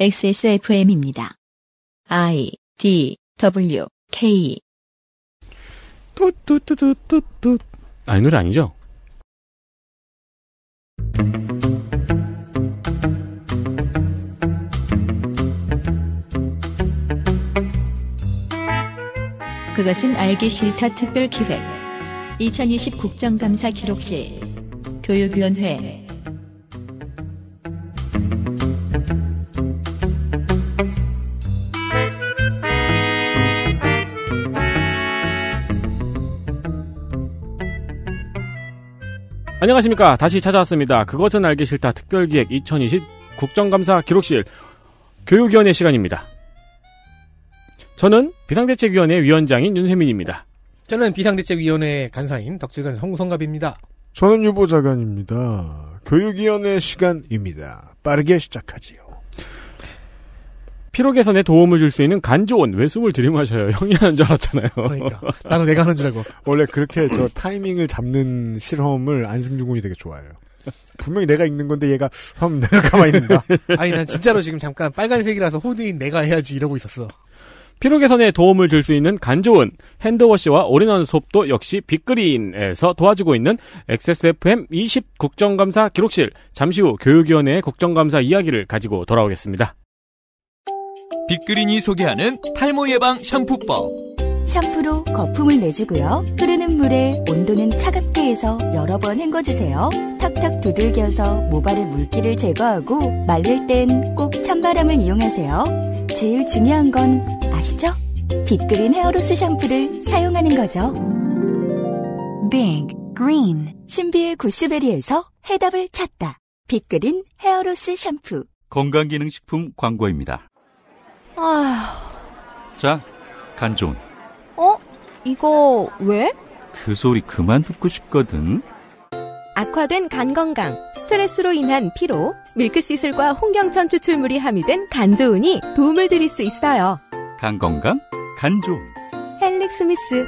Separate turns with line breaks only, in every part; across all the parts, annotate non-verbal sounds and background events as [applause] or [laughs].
XSFM입니다. I D W K 뚜뚜뚜뚜뚜뚜
아이 노래 아니죠?
그것은 알기 싫다 특별 기획 2020 국정감사 기록실 교육위원회
안녕하십니까. 다시 찾아왔습니다. 그것은 알기 싫다 특별기획 2020 국정감사 기록실 교육위원회 시간입니다. 저는 비상대책위원회 위원장인 윤세민입니다.
저는 비상대책위원회 간사인 덕질간 홍성갑입니다.
저는 유보자관입니다. 교육위원회 시간입니다. 빠르게 시작하지요.
피로 개선에 도움을 줄 수 있는 간 좋은 외 숨을 들이마셔요? 형이 하는 줄 알았잖아요. 그러니까 나도 내가 하는 줄 알고. [laughs] 원래 그렇게 저 음. 타이밍을
잡는 실험을 안승준 군이 되게 좋아해요. 분명히 내가 읽는 건데 얘가 그 내가
가만히 있는다. [laughs] 아니 난 진짜로 지금 잠깐 빨간색이라서 호드인 내가 해야지 이러고 있었어.
피로 개선에 도움을 줄 수 있는 간 좋은 핸드워시와 올인원 수업도 역시 빅그린에서 도와주고 있는 XSFM 20 국정감사 기록실 잠시 후 교육위원회의 국정감사 이야기를 가지고 돌아오겠습니다. 빅그린이 소개하는 탈모 예방 샴푸법.
샴푸로 거품을 내주고요. 흐르는 물에 온도는 차갑게 해서 여러 번 헹궈주세요. 탁탁 두들겨서 모발의 물기를 제거하고 말릴 땐 꼭 찬바람을 이용하세요. 제일 중요한 건 아시죠? 빅그린 헤어로스 샴푸를 사용하는 거죠. 빅 그린 신비의 구스베리에서 해답을 찾다. 빅그린 헤어로스 샴푸
건강기능식품 광고입니다. 자, 간 좋은.
어? 이거 왜?
그 소리 그만 듣고 싶거든.
악화된 간 건강, 스트레스로 인한 피로,
밀크시슬과 홍경천 추출물이 함유된 간조은이 도움을 드릴 수 있어요.
간
건강, 간조은. 헬릭 스미스.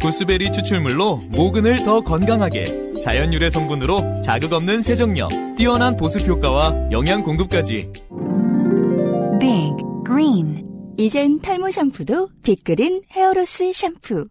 보스베리
추출물로 모근을 더 건강하게 자연 유래 성분으로 자극 없는 세정력, 뛰어난 보습 효과와 영양 공급까지
Big Green 이젠 탈모 샴푸도 빅그린 헤어로스 샴푸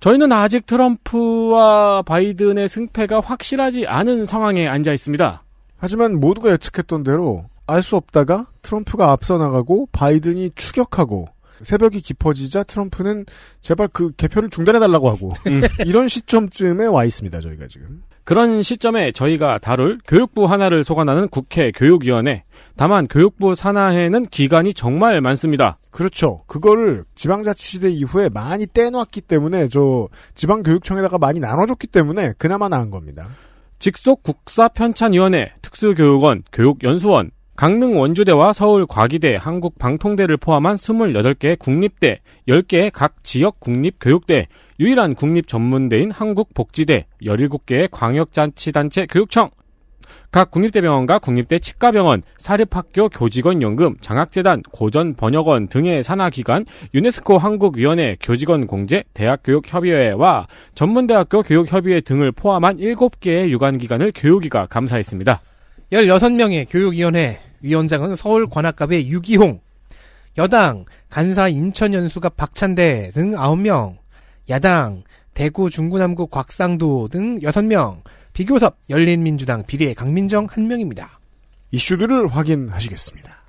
저희는 아직 트럼프와 바이든의 승패가 확실하지 않은 상황에 앉아 있습니다.
하지만 모두가 예측했던 대로 알 수 없다가 트럼프가 앞서 나가고 바이든이 추격하고 새벽이 깊어지자 트럼프는 제발 그 개표를 중단해달라고 하고 음. 이런
시점쯤에 와 있습니다. 저희가 지금. 그런 시점에 저희가 다룰 교육부 하나를 소관하는 국회 교육위원회. 다만 교육부 산하에는 기관이 정말 많습니다.
그렇죠. 그거를 지방자치시대 이후에 많이 떼놓았기 때문에 저 지방교육청에다가 많이 나눠줬기 때문에 그나마 나은 겁니다.
직속 국사편찬위원회, 특수교육원, 교육연수원, 강릉 원주대와 서울 과기대, 한국 방통대를 포함한 28개 국립대, 10개 각 지역 국립 교육대, 유일한 국립 전문대인 한국복지대 17개의 광역자치단체 교육청 각 국립대병원과 국립대 치과병원, 사립학교 교직원연금, 장학재단, 고전번역원 등의 산하기관, 유네스코 한국위원회 교직원공제, 대학교육협의회와 전문대학교 교육협의회 등을 포함한 7개의 유관기관을 교육위가 감사했습니다.
16명의 교육위원회 위원장은 서울 관악갑의 유기홍, 여당 간사 인천연수갑 박찬대 등 9명, 야당, 대구, 중구남구, 곽상도 등 6명, 비교섭, 열린민주당, 비례 강민정 1명입니다. 이슈뷰을 확인하시겠습니다.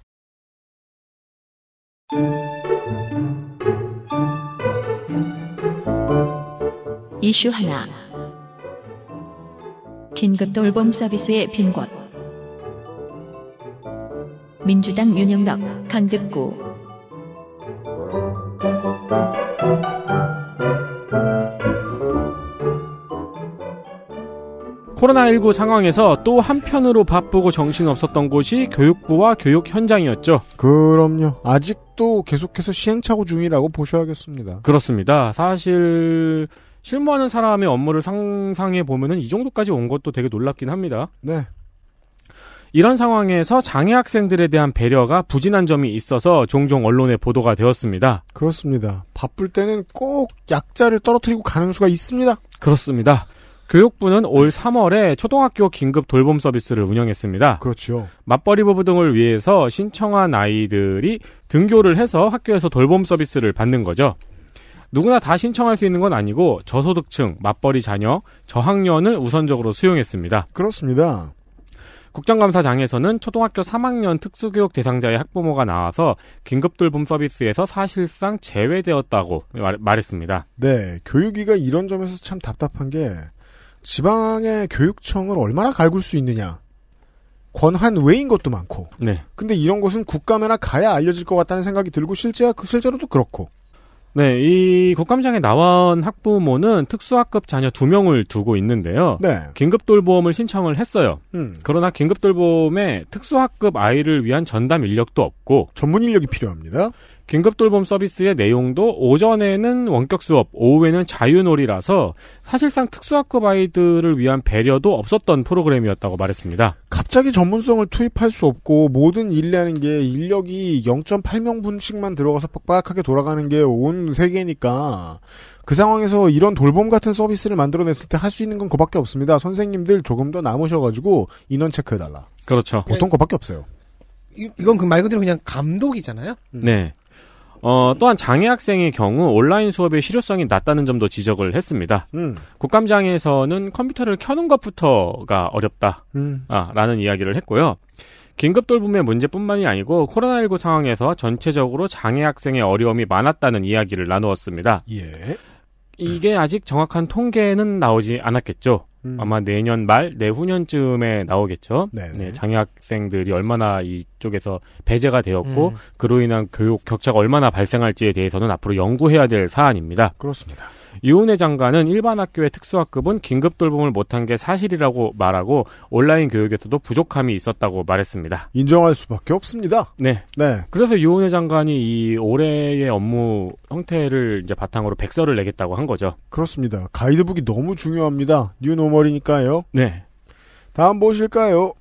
이슈 하나. 긴급 돌봄 서비스의 빈 곳. 민주당 윤영덕 강득구.
코로나19 상황에서 또 한편으로 바쁘고 정신없었던 곳이 교육부와 교육 현장이었죠. 그럼요. 아직도
계속해서 시행착오 중이라고 보셔야겠습니다.
그렇습니다. 사실 실무하는 사람의 업무를 상상해 보면은 이 정도까지 온 것도 되게 놀랍긴 합니다. 네. 이런 상황에서 장애 학생들에 대한 배려가 부진한 점이 있어서 종종 언론에 보도가 되었습니다. 그렇습니다. 바쁠 때는 꼭 약자를 떨어뜨리고 가는 수가 있습니다. 그렇습니다. 교육부는 올 3월에 초등학교 긴급 돌봄 서비스를 운영했습니다. 그렇죠. 맞벌이 부부 등을 위해서 신청한 아이들이 등교를 해서 학교에서 돌봄 서비스를 받는 거죠. 누구나 다 신청할 수 있는 건 아니고 저소득층, 맞벌이 자녀, 저학년을 우선적으로 수용했습니다. 그렇습니다. 국정감사장에서는 초등학교 3학년 특수교육 대상자의 학부모가 나와서 긴급돌봄 서비스에서 사실상 제외되었다고 말, 했습니다
네, 교육위가 이런 점에서 참 답답한 게 지방의 교육청을 얼마나 갈굴 수 있느냐. 권한 외인 것도 많고. 네. 근데 이런 것은 국감에나 가야 알려질 것 같다는 생각이 들고 실제 실제로도
그렇고. 네, 이 국감장에 나온 학부모는 특수학급 자녀 두 명을 두고 있는데요. 네. 긴급돌보험을 신청을 했어요. 음. 그러나 긴급돌보험에 특수학급 아이를 위한 전담 인력도 없고 전문 인력이 필요합니다. 긴급돌봄 서비스의 내용도 오전에는 원격 수업, 오후에는 자유놀이라서 사실상 특수학급 아이들을 위한 배려도 없었던 프로그램이었다고 말했습니다. 갑자기
전문성을 투입할 수 없고 모든 일이라는 게 인력이 0.8명분씩만 들어가서 빡빡하게 돌아가는 게 온 세계니까 그 상황에서 이런 돌봄 같은 서비스를 만들어냈을 때 할 수 있는 건 그밖에 없습니다. 선생님들 조금 더 남으셔가지고 인원 체크해달라.
그렇죠. 보통 네. 그밖에 없어요. 이, 이건 그 말 그대로 그냥 감독이잖아요. 음. 네.
어, 또한 장애 학생의 경우 온라인 수업의 실효성이 낮다는 점도 지적을 했습니다. 음. 국감장에서는 컴퓨터를 켜는 것부터가 어렵다. 음. 아, 라는 이야기를 했고요. 긴급 돌봄의 문제뿐만이 아니고 코로나19 상황에서 전체적으로 장애 학생의 어려움이 많았다는 이야기를 나누었습니다. 예. 이게 아직 정확한 통계는 나오지 않았겠죠. 음. 아마 내년 말, 내후년쯤에 나오겠죠. 네 네, 장애학생들이 얼마나 이쪽에서 배제가 되었고, 음. 그로 인한 교육 격차가 얼마나 발생할지에 대해서는 앞으로 연구해야 될 사안입니다. 그렇습니다. 유은혜 장관은 일반 학교의 특수학급은 긴급 돌봄을 못한 게 사실이라고 말하고 온라인 교육에서도 부족함이 있었다고 말했습니다.
인정할 수밖에 없습니다. 네. 네.
그래서 유은혜 장관이 이 올해의 업무 형태를 이제 바탕으로 백서를 내겠다고 한 거죠.
그렇습니다. 가이드북이 너무 중요합니다. 뉴노멀이니까요. 네. 다음 보실까요?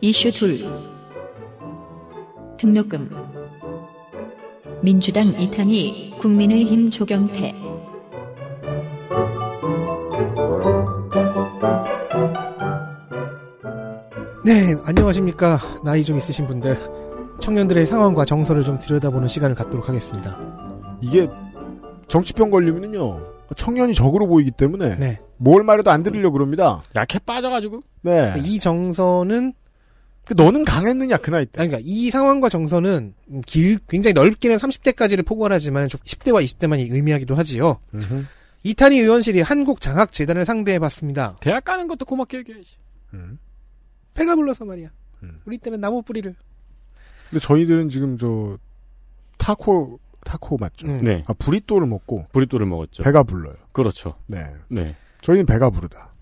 이슈 둘 등록금 민주당 이탄희 국민의힘 조경태
네 안녕하십니까 나이 좀 있으신 분들 청년들의 상황과 정서를 좀 들여다보는 시간을 갖도록 하겠습니다
이게 정치병 걸리면요 청년이 적으로 보이기 때문에 네. 뭘 말해도 안 들으려고 그럽니다 약해
빠져가지고
네.
이 정서는 그 너는 강했느냐 그 나이 때. 그러니까 이 상황과 정서는 길 굉장히 넓게는 30대까지를 포괄하지만 10대와 20대만 의미하기도 하지요. 음흠. 이탄희 의원실이 한국장학재단을 상대해봤습니다. 대학 가는 것도 고맙게 얘기해야지. 음. 배가 불러서 말이야. 음. 우리 때는 나무 뿌리를. 근데 저희들은 지금
저 타코 타코 맞죠? 음. 네. 아, 브리또를 먹고 브리또를 먹었죠. 배가 불러요. 그렇죠. 네. 네.
저희는 배가 부르다.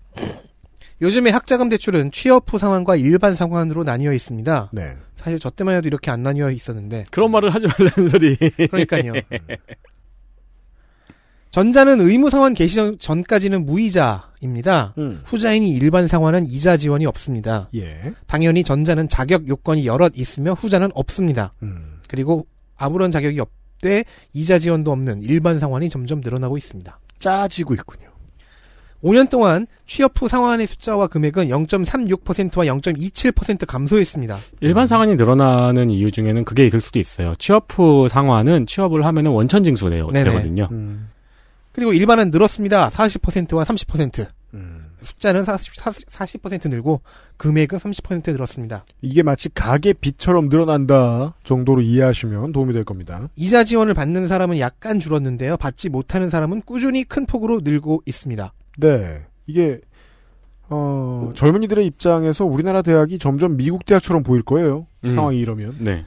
요즘에 학자금 대출은 취업 후상황과 일반 상황으로 나뉘어 있습니다. 네. 사실 저 때만 해도 이렇게 안 나뉘어 있었는데.
그런 말을 하지 말라는 소리. 그러니까요. [laughs]
전자는 의무 상환 개시 전까지는 무이자입니다. 음. 후자인이 일반 상환은 이자 지원이 없습니다. 예. 당연히 전자는 자격 요건이 여럿 있으며 후자는 없습니다. 음. 그리고 아무런 자격이 없되 이자 지원도 없는 일반 상환이 점점 늘어나고 있습니다. 짜지고 있군요. 5년 동안 취업 후 상환의 숫자와 금액은 0.36%와 0.27% 감소했습니다.
일반 음. 상환이 늘어나는 이유 중에는 그게 있을 수도 있어요. 취업 후 상환은 취업을 하면 원천 징수네요. 되거든요. 음.
그리고 일반은 늘었습니다. 40%와 30%. 음. 숫자는 40, 40, 늘고 금액은 30% 늘었습니다.
이게 마치 가계 빚처럼 늘어난다 정도로 이해하시면 도움이 될 겁니다.
이자 지원을 받는 사람은 약간 줄었는데요. 받지 못하는 사람은 꾸준히 큰 폭으로 늘고 있습니다. 네. 이게 어, 젊은이들의 입장에서 우리나라
대학이 점점 미국 대학처럼 보일 거예요. 음. 상황이
이러면. 네.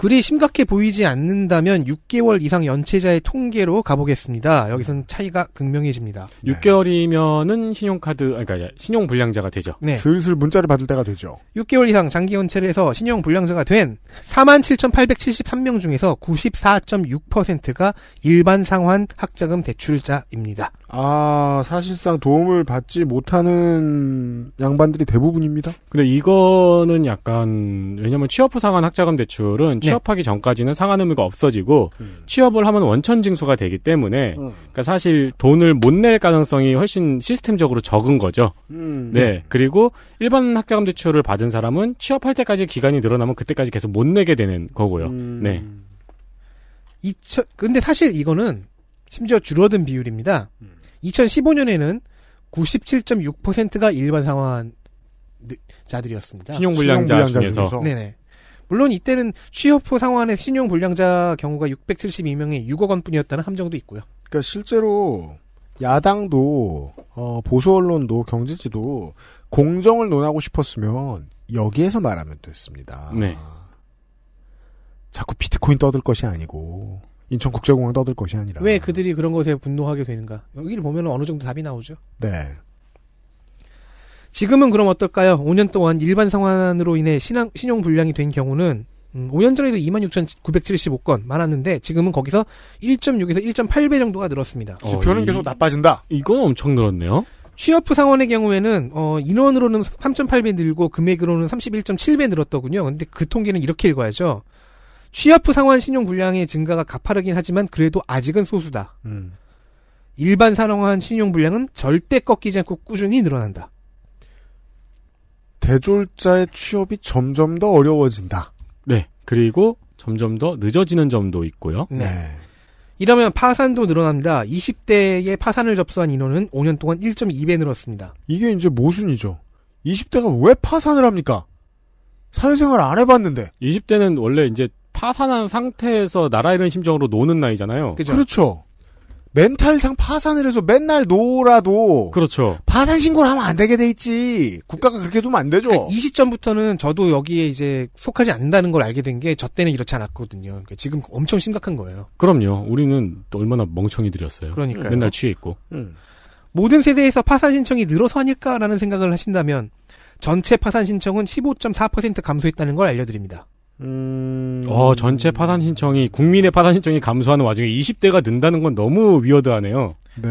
그리 심각해 보이지 않는다면 6개월 이상 연체자의 통계로 가보겠습니다. 여기서는 차이가 극명해집니다.
6개월이면은 신용카드, 아, 그러니까 신용불량자가 되죠. 네. 슬슬 문자를 받을 때가 되죠.
6개월 이상 장기 연체를 해서 신용불량자가 된 47,873명 중에서 94.6%가 일반 상환 학자금 대출자입니다. 아, 사실상
도움을 받지 못하는 양반들이
대부분입니다.
근데 이거는 약간, 왜냐면 취업후 상환 학자금 대출은 네. 취업하기 전까지는 상한 의무가 없어지고 음. 취업을 하면 원천 징수가 되기 때문에 음. 그러니까 사실 돈을 못 낼 가능성이 훨씬 시스템적으로 적은 거죠. 음. 네. 그리고 일반 학자금 대출을 받은 사람은 취업할 때까지 기간이 늘어나면 그때까지 계속 못 내게 되는 거고요. 음.
네. 2000 근데 사실 이거는 심지어 줄어든 비율입니다. 2015년에는 음. 97.6%가 일반 상환 자들이었습니다. 신용불량자, 중에서. 중에서. 네네. 물론 이때는 취업 후 상환의 신용 불량자 경우가 672명에 6억 원뿐이었다는 함정도 있고요. 그러니까 실제로
야당도 어, 보수 언론도 경제지도 공정을 논하고 싶었으면 여기에서 말하면 됐습니다. 네. 자꾸 비트코인 떠들 것이 아니고 인천국제공항 떠들 것이 아니라
왜 그들이 그런 것에 분노하게 되는가 여기를 보면 어느 정도 답이 나오죠. 네. 지금은 그럼 어떨까요? 5년 동안 일반 상환으로 인해 신용, 신용 불량이 된 경우는 음, 5년 전에도 26,975건 많았는데 지금은 거기서 1.6에서 1.8배 정도가 늘었습니다. 어, 지표는 이... 계속 나빠진다. 이건 엄청 늘었네요. 취업 후상환의 경우에는 어, 인원으로는 3.8배 늘고 금액으로는 31.7배 늘었더군요. 근데 그 통계는 이렇게 읽어야죠. 취업 후 상환 신용 불량의 증가가 가파르긴 하지만 그래도 아직은 소수다. 음. 일반 상환 신용 불량은 절대 꺾이지 않고 꾸준히 늘어난다.
대졸자의 취업이 점점 더 어려워진다.
네. 그리고 점점 더 늦어지는 점도 있고요. 네.
네. 이러면 파산도 늘어납니다. 20대에 파산을 접수한 인원은 5년 동안 1.2배 늘었습니다. 이게 이제 모순이죠. 20대가
왜 파산을 합니까? 사회생활 안 해봤는데.
20대는 원래 이제 파산한 상태에서 나라 잃은 심정으로 노는 나이잖아요. 그죠? 그렇죠 멘탈상 파산을
해서 맨날 노라도 그렇죠.
파산 신고를 하면 안 되게 돼 있지. 국가가 그렇게 두면 안 되죠. 그러니까 이 시점부터는 저도 여기에 이제 속하지 않는다는 걸 알게 된 게 저 때는 이렇지 않았거든요. 그러니까 지금 엄청 심각한 거예요. 그럼요. 우리는 얼마나 멍청이들이었어요. 그러니까 맨날 취해 있고. 음. 모든 세대에서 파산 신청이 늘어서 아닐까라는 생각을 하신다면 전체 파산 신청은 15.4% 감소했다는 걸 알려드립니다. 음.
어, 전체 파산 신청이, 국민의 파산 신청이 감소하는 와중에 20대가 는다는 건 너무 위어드하네요. 네.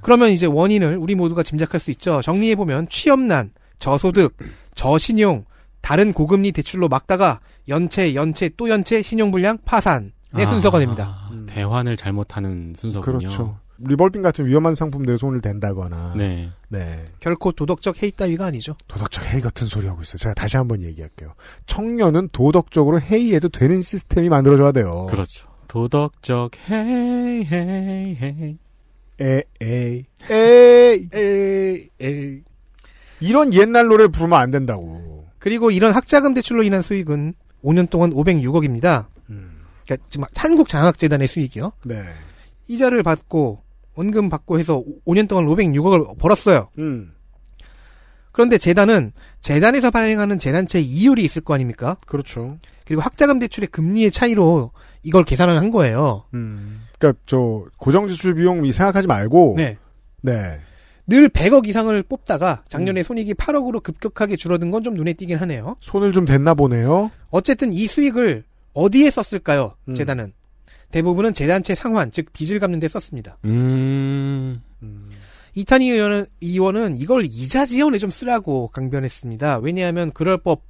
그러면 이제 원인을 우리 모두가 짐작할 수 있죠. 정리해보면 취업난, 저소득, 저신용, 다른 고금리 대출로 막다가 연체, 연체, 또 연체, 신용불량, 파산. 의 네 아, 순서가 됩니다.
아, 대환을 잘못하는 순서군요. 그렇죠.
리볼빙 같은
위험한 상품들에 손을 댄다거나.
네. 네. 결코 도덕적 해이 따위가 아니죠. 도덕적 해이
같은 소리 하고 있어요. 제가 다시 한번 얘기할게요. 청년은 도덕적으로 해이해도 되는 시스템이 만들어져야
돼요. 그렇죠. 도덕적 해이해이해이 에이
에이 에이 에이 에이 이런 옛날 노래를 부르면 안 된다고. 그리고 이런 학자금 대출로 인한 수익은 5년 동안 506억입니다. 음. 그러니까 지금 한국장학재단의 수익이요. 네. 이자를 받고 원금 받고 해서 5년 동안 506억을 벌었어요. 음. 그런데 재단은 재단에서 발행하는 재단채 이율이 있을 거 아닙니까? 그렇죠. 그리고 학자금 대출의 금리의 차이로 이걸 계산을 한 거예요. 음. 그러니까 저 고정 지출 비용 생각하지 말고 네. 네. 늘 100억 이상을 뽑다가 작년에 음. 손익이 8억으로 급격하게 줄어든 건 좀 눈에 띄긴 하네요. 손을 좀 댔나 보네요. 어쨌든 이 수익을 어디에 썼을까요? 음. 재단은 대부분은 재단체 상환, 즉 빚을 갚는 데 썼습니다.
음...
음... 이탄희 의원은, 의원은 이걸 이자 지원에 좀 쓰라고 강변했습니다. 왜냐하면 그럴 법,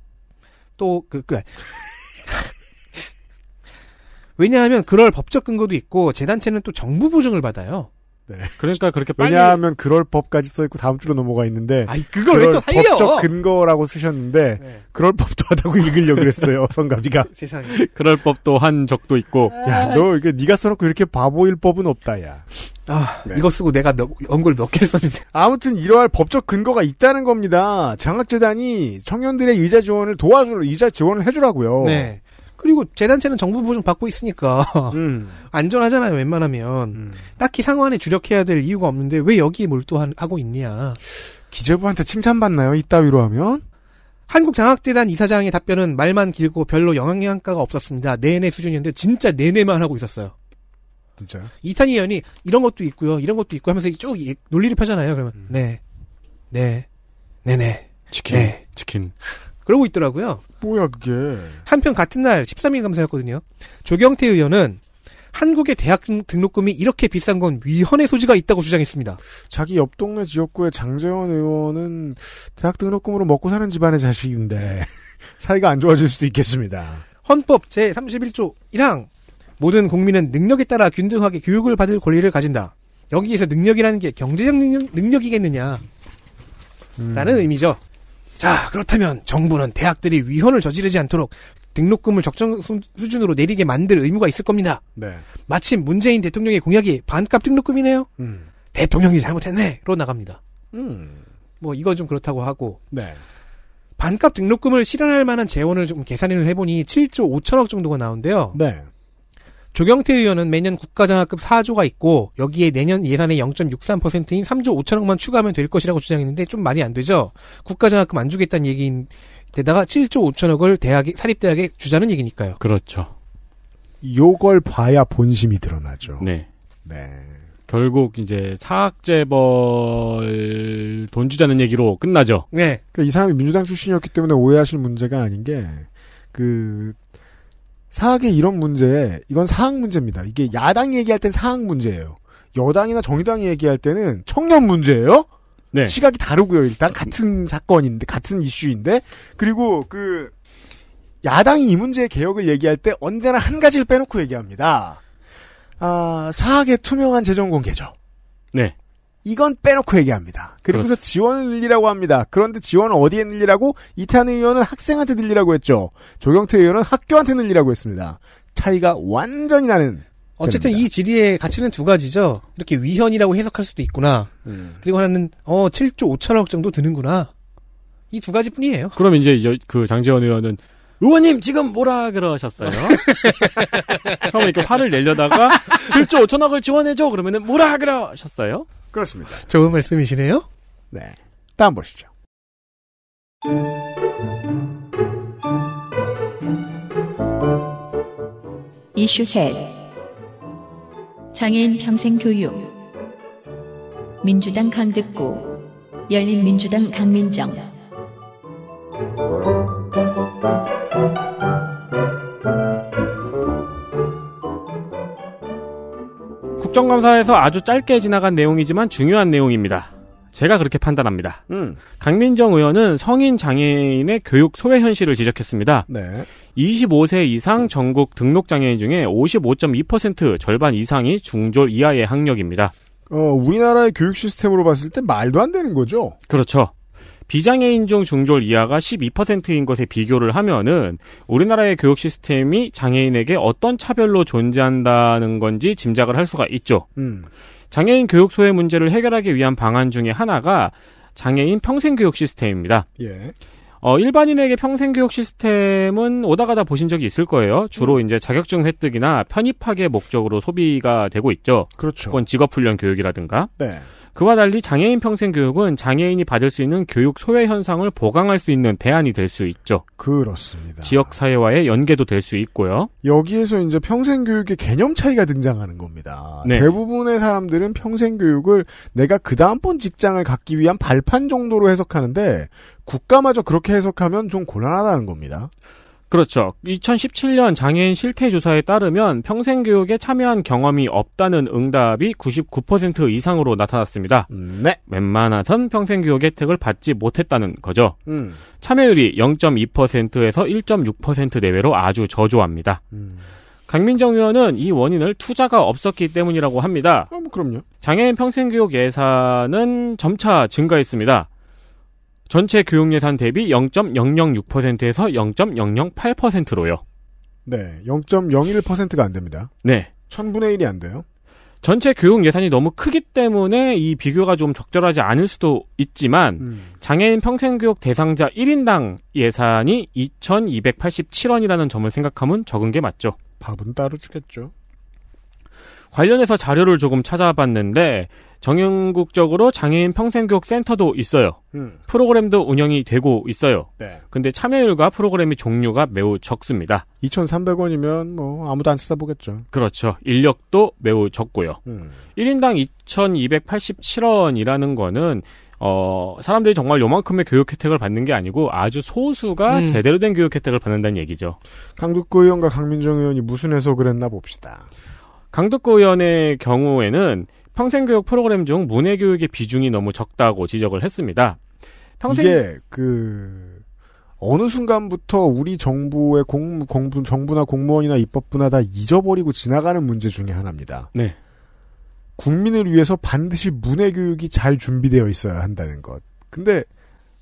또, 그, 그, [laughs] 왜냐하면 그럴 법적 근거도 있고 재단체는 또 정부 보증을 받아요. 네. 그러니까 그렇게 빨리 왜냐하면
그럴 법까지 써 있고 다음 주로 넘어가 있는데 아이 그걸 왜 또 살려 법적
근거라고
쓰셨는데 네. 그럴 법도 하다고 읽으려 그랬어요 [laughs] 성갑이가 [laughs] 세상에
그럴 법도 한 적도 있고 야너
이게 니가 써놓고 이렇게 바보일 법은 없다 야 아, 네. 이거 쓰고 내가 몇, 연구를 몇 개를 썼는데. [laughs] 아무튼 이러할 법적 근거가 있다는 겁니다. 장학재단이
청년들의 이자 지원을 도와주는 이자 지원을 해주라고요. 네. 그리고 재단체는 정부 보증 받고 있으니까 [laughs] 음. 안전하잖아요. 웬만하면 음. 딱히 상황에 주력해야 될 이유가 없는데 왜 여기에 몰두하고 있냐? 기재부한테 칭찬받나요? 이따위로 하면? 한국장학재단 이사장의 답변은 말만 길고 별로 영향가가 없었습니다. 내내 수준이었는데 진짜 내내만 하고 있었어요. 진짜 이탄희 의원이 이런 것도 있고요, 이런 것도 있고 하면서 쭉 논리를 펴잖아요. 그러면 음. 네, 네, 네네 네. 치킨, 네. 치킨. 그러고 있더라고요. 뭐야 그게. 한편 같은 날 13일 감사였거든요. 조경태 의원은 한국의 대학 등록금이 이렇게 비싼 건 위헌의 소지가 있다고 주장했습니다. 자기 옆 동네 지역구의 장재원 의원은 대학 등록금으로 먹고 사는 집안의 자식인데 [laughs] 사이가 안 좋아질 수도 있겠습니다. 헌법 제31조 1항 모든 국민은 능력에 따라 균등하게 교육을 받을 권리를 가진다. 여기에서 능력이라는 게 경제적 능력, 이겠느냐 음. 라는 음. 의미죠. 자, 그렇다면 정부는 대학들이 위헌을 저지르지 않도록 등록금을 적정 수준으로 내리게 만들 의무가 있을 겁니다. 네. 마침 문재인 대통령의 공약이 반값 등록금이네요. 음. 대통령이 잘못했네로 나갑니다. 음. 뭐 이건 좀 그렇다고 하고 네. 반값 등록금을 실현할 만한 재원을 좀 계산을 해보니 7조 5천억 정도가 나온대요. 네. 조경태 의원은 매년 국가장학금 4조가 있고 여기에 내년 예산의 0.63%인 3조 5천억만 추가하면 될 것이라고 주장했는데 좀 말이 안 되죠. 국가장학금 안 주겠다는 얘기인 데다가 7조 5천억을 대학에 사립대학에 주자는 얘기니까요.
그렇죠.
요걸 봐야 본심이 드러나죠.
네. 네.
결국 이제
사학재벌 돈 주자는 얘기로 끝나죠.
네. 그러니까 이 사람이 민주당 출신이었기 때문에 오해하실 문제가 아닌
게그
사학의 이런 문제 이건 사학 문제입니다. 이게 야당이 얘기할 땐 사학 문제예요. 여당이나 정의당이 얘기할 때는 청년 문제예요. 네. 시각이 다르고요. 일단 같은 사건인데 같은 이슈인데 그리고 그 야당이 이 문제의 개혁을 얘기할 때 언제나 한 가지를 빼놓고 얘기합니다. 아, 사학의 투명한 재정 공개죠. 네. 이건 빼놓고 얘기합니다. 그리고서 그렇지. 원을 늘리라고 합니다. 그런데 지원은 어디에 늘리라고? 이 탄 의원은 학생한테 늘리라고 했죠. 조경태 의원은 학교한테 늘리라고 했습니다. 차이가
완전히 나는. 어쨌든 됩니다. 이 질의의 가치는 두 가지죠. 이렇게 위헌이라고 해석할 수도 있구나. 음. 그리고 하나는 어 7조 5천억 정도 드는구나. 이 두 가지 뿐이에요.
그럼 이제 여, 그 장재원 의원은
의원님 지금 뭐라 그러셨어요? [laughs]
처음에 이렇게 화를 내려다가 7조 5천억을 지원해줘 그러면은 뭐라
그러셨어요? 그렇습니다. 좋은 말씀이시네요. 네. 다음 보시죠.
이슈 셋 장애인 평생 교육 민주당 강득구 열린민주당 강민정
국정감사에서 아주 짧게 지나간 내용이지만 중요한 내용입니다. 제가 그렇게 판단합니다. 음. 강민정 의원은 성인 장애인의 교육 소외 현실을 지적했습니다. 네. 25세 이상 전국 등록 장애인 중에 55.2% 절반 이상이 중졸 이하의 학력입니다.
어, 우리나라의 교육 시스템으로 봤을 때 말도 안 되는 거죠?
그렇죠. 비장애 인종 중졸 이하가 12%인 것에 비교를 하면은 우리나라의 교육 시스템이 장애인에게 어떤 차별로 존재한다는 건지 짐작을 할 수가 있죠. 음. 장애인 교육 소외 문제를 해결하기 위한 방안 중에 하나가 장애인 평생 교육 시스템입니다. 예. 어, 일반인에게 평생교육 시스템은 오다 가다 보신 적이 있을 거예요. 주로 음. 이제 자격증 획득이나 편입학의 목적으로 소비가 되고 있죠. 그렇죠. 그건 직업훈련 교육이라든가. 네. 그와 달리 장애인 평생 교육은 장애인이 받을 수 있는 교육 소외 현상을 보강할 수 있는 대안이 될 수 있죠. 그렇습니다. 지역 사회와의 연계도 될 수 있고요.
여기에서 이제 평생 교육의 개념 차이가 등장하는 겁니다. 네. 대부분의 사람들은 평생 교육을 내가 그 다음번 직장을 갖기 위한 발판 정도로 해석하는데 국가마저 그렇게 해석하면 좀 곤란하다는 겁니다.
그렇죠. 2017년 장애인 실태 조사에 따르면 평생 교육에 참여한 경험이 없다는 응답이 99% 이상으로 나타났습니다. 네. 웬만하선 평생 교육 혜택을 받지 못했다는 거죠. 음. 참여율이 0.2%에서 1.6% 내외로 아주 저조합니다. 음. 강민정 의원은 이 원인을 투자가 없었기 때문이라고 합니다. 어, 뭐 그럼요. 장애인 평생교육 예산은 점차 증가했습니다. 전체 교육 예산 대비 0.006%에서 0.008%로요.
네, 0.01%가 안 됩니다.
네. 1000분의 1이 안 돼요. 전체 교육 예산이 너무 크기 때문에 이 비교가 좀 적절하지 않을 수도 있지만 음. 장애인 평생교육 대상자 1인당 예산이 2287원이라는 점을 생각하면 적은 게 맞죠. 밥은
따로 주겠죠.
관련해서 자료를 조금 찾아봤는데 정영국적으로 장애인 평생교육 센터도 있어요. 음. 프로그램도 운영이 되고 있어요. 네. 근데 참여율과 프로그램의 종류가 매우 적습니다.
2,300원이면 뭐 아무도 안
쓰다보겠죠. 그렇죠. 인력도 매우 적고요. 음. 1인당 2,287원이라는 거는 어, 사람들이 정말 요만큼의 교육 혜택을 받는 게 아니고 아주 소수가 음. 제대로 된 교육 혜택을 받는다는 얘기죠.
강국구 의원과 강민정 의원이 무슨 해석을
했나 봅시다. 강덕구 의원의 경우에는 평생교육 프로그램 중 문해교육의 비중이 너무 적다고 지적을 했습니다. 평생... 이게 그
어느 순간부터 우리 정부의 공, 공부, 정부나 공무원이나 입법부나 다 잊어버리고 지나가는 문제 중의 하나입니다. 네. 국민을 위해서 반드시 문해교육이 잘 준비되어 있어야 한다는 것. 근데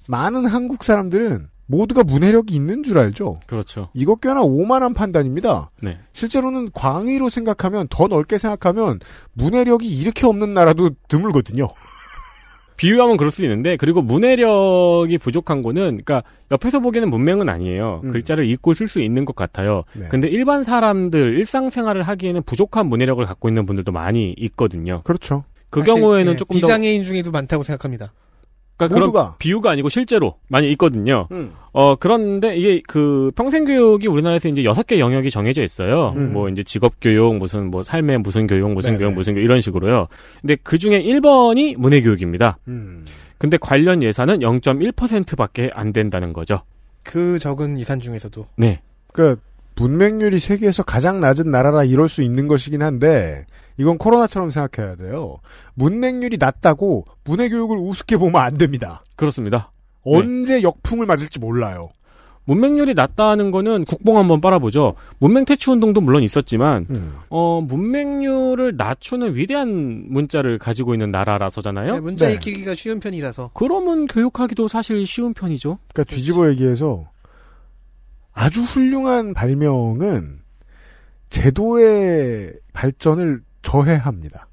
많은 한국 사람들은 모두가 문해력이 있는 줄 알죠? 그렇죠. 이거 꽤나 오만한 판단입니다. 네. 실제로는 광의로 생각하면 더 넓게 생각하면 문해력이 이렇게 없는 나라도 드물거든요.
[laughs] 비유하면 그럴 수 있는데 그리고 문해력이 부족한 거는 그니까 옆에서 보기에는 문맹은 아니에요. 음. 글자를 읽고 쓸 수 있는 것 같아요. 네. 근데 일반 사람들 일상생활을 하기에는 부족한 문해력을 갖고 있는 분들도 많이 있거든요. 그렇죠. 그 경우에는 네, 조금 비장애인
중에도 많다고 생각합니다.
그러니까 그런 비유가 아니고 실제로 많이 있거든요. 음. 어 그런데 이게 그 평생 교육이 우리나라에서 이제 여섯 개 영역이 정해져 있어요. 음. 뭐 이제 직업 교육, 무슨 뭐 삶의 무슨 교육, 무슨 네네. 교육, 무슨 교육 이런 식으로요. 근데 그 중에 1번이 문해 교육입니다. 음. 근데 관련 예산은 0.1%밖에 안 된다는 거죠.
그 적은 예산 중에서도.
네.
그 문맹률이 세계에서 가장 낮은 나라라 이럴 수 있는 것이긴 한데 이건 코로나처럼 생각해야 돼요. 문맹률이
낮다고 문해 교육을 우습게 보면 안 됩니다. 그렇습니다. 네. 언제 네. 역풍을 맞을지 몰라요. 문맹률이 낮다는 거는 국뽕 한번 빨아보죠. 문맹 퇴치 운동도 물론 있었지만 음. 어 문맹률을 낮추는 위대한 문자를 가지고 있는 나라라서잖아요.
네, 문자 네. 익히기가 쉬운 편이라서.
그러면 교육하기도 사실 쉬운 편이죠. 그러니까 뒤집어
얘기해서 아주 훌륭한 발명은 제도의 발전을 저해합니다.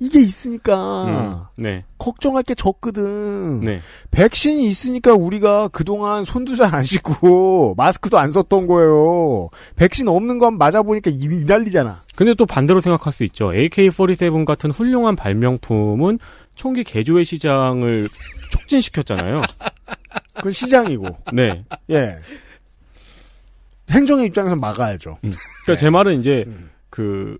이게 있으니까 음, 네. 걱정할 게 적거든. 네. 백신이 있으니까 우리가 그동안 손도 잘 안 씻고 마스크도 안 썼던 거예요. 백신 없는 건 맞아 보니까 이날리잖아.
근데 또 반대로 생각할 수 있죠. AK-47 같은 훌륭한 발명품은 총기 개조의 시장을 촉진시켰잖아요.
그건 시장이고. [laughs] 네. 예. 행정의 입장에서 막아야죠. 음.
그러니까 네. 제 말은 이제 음. 그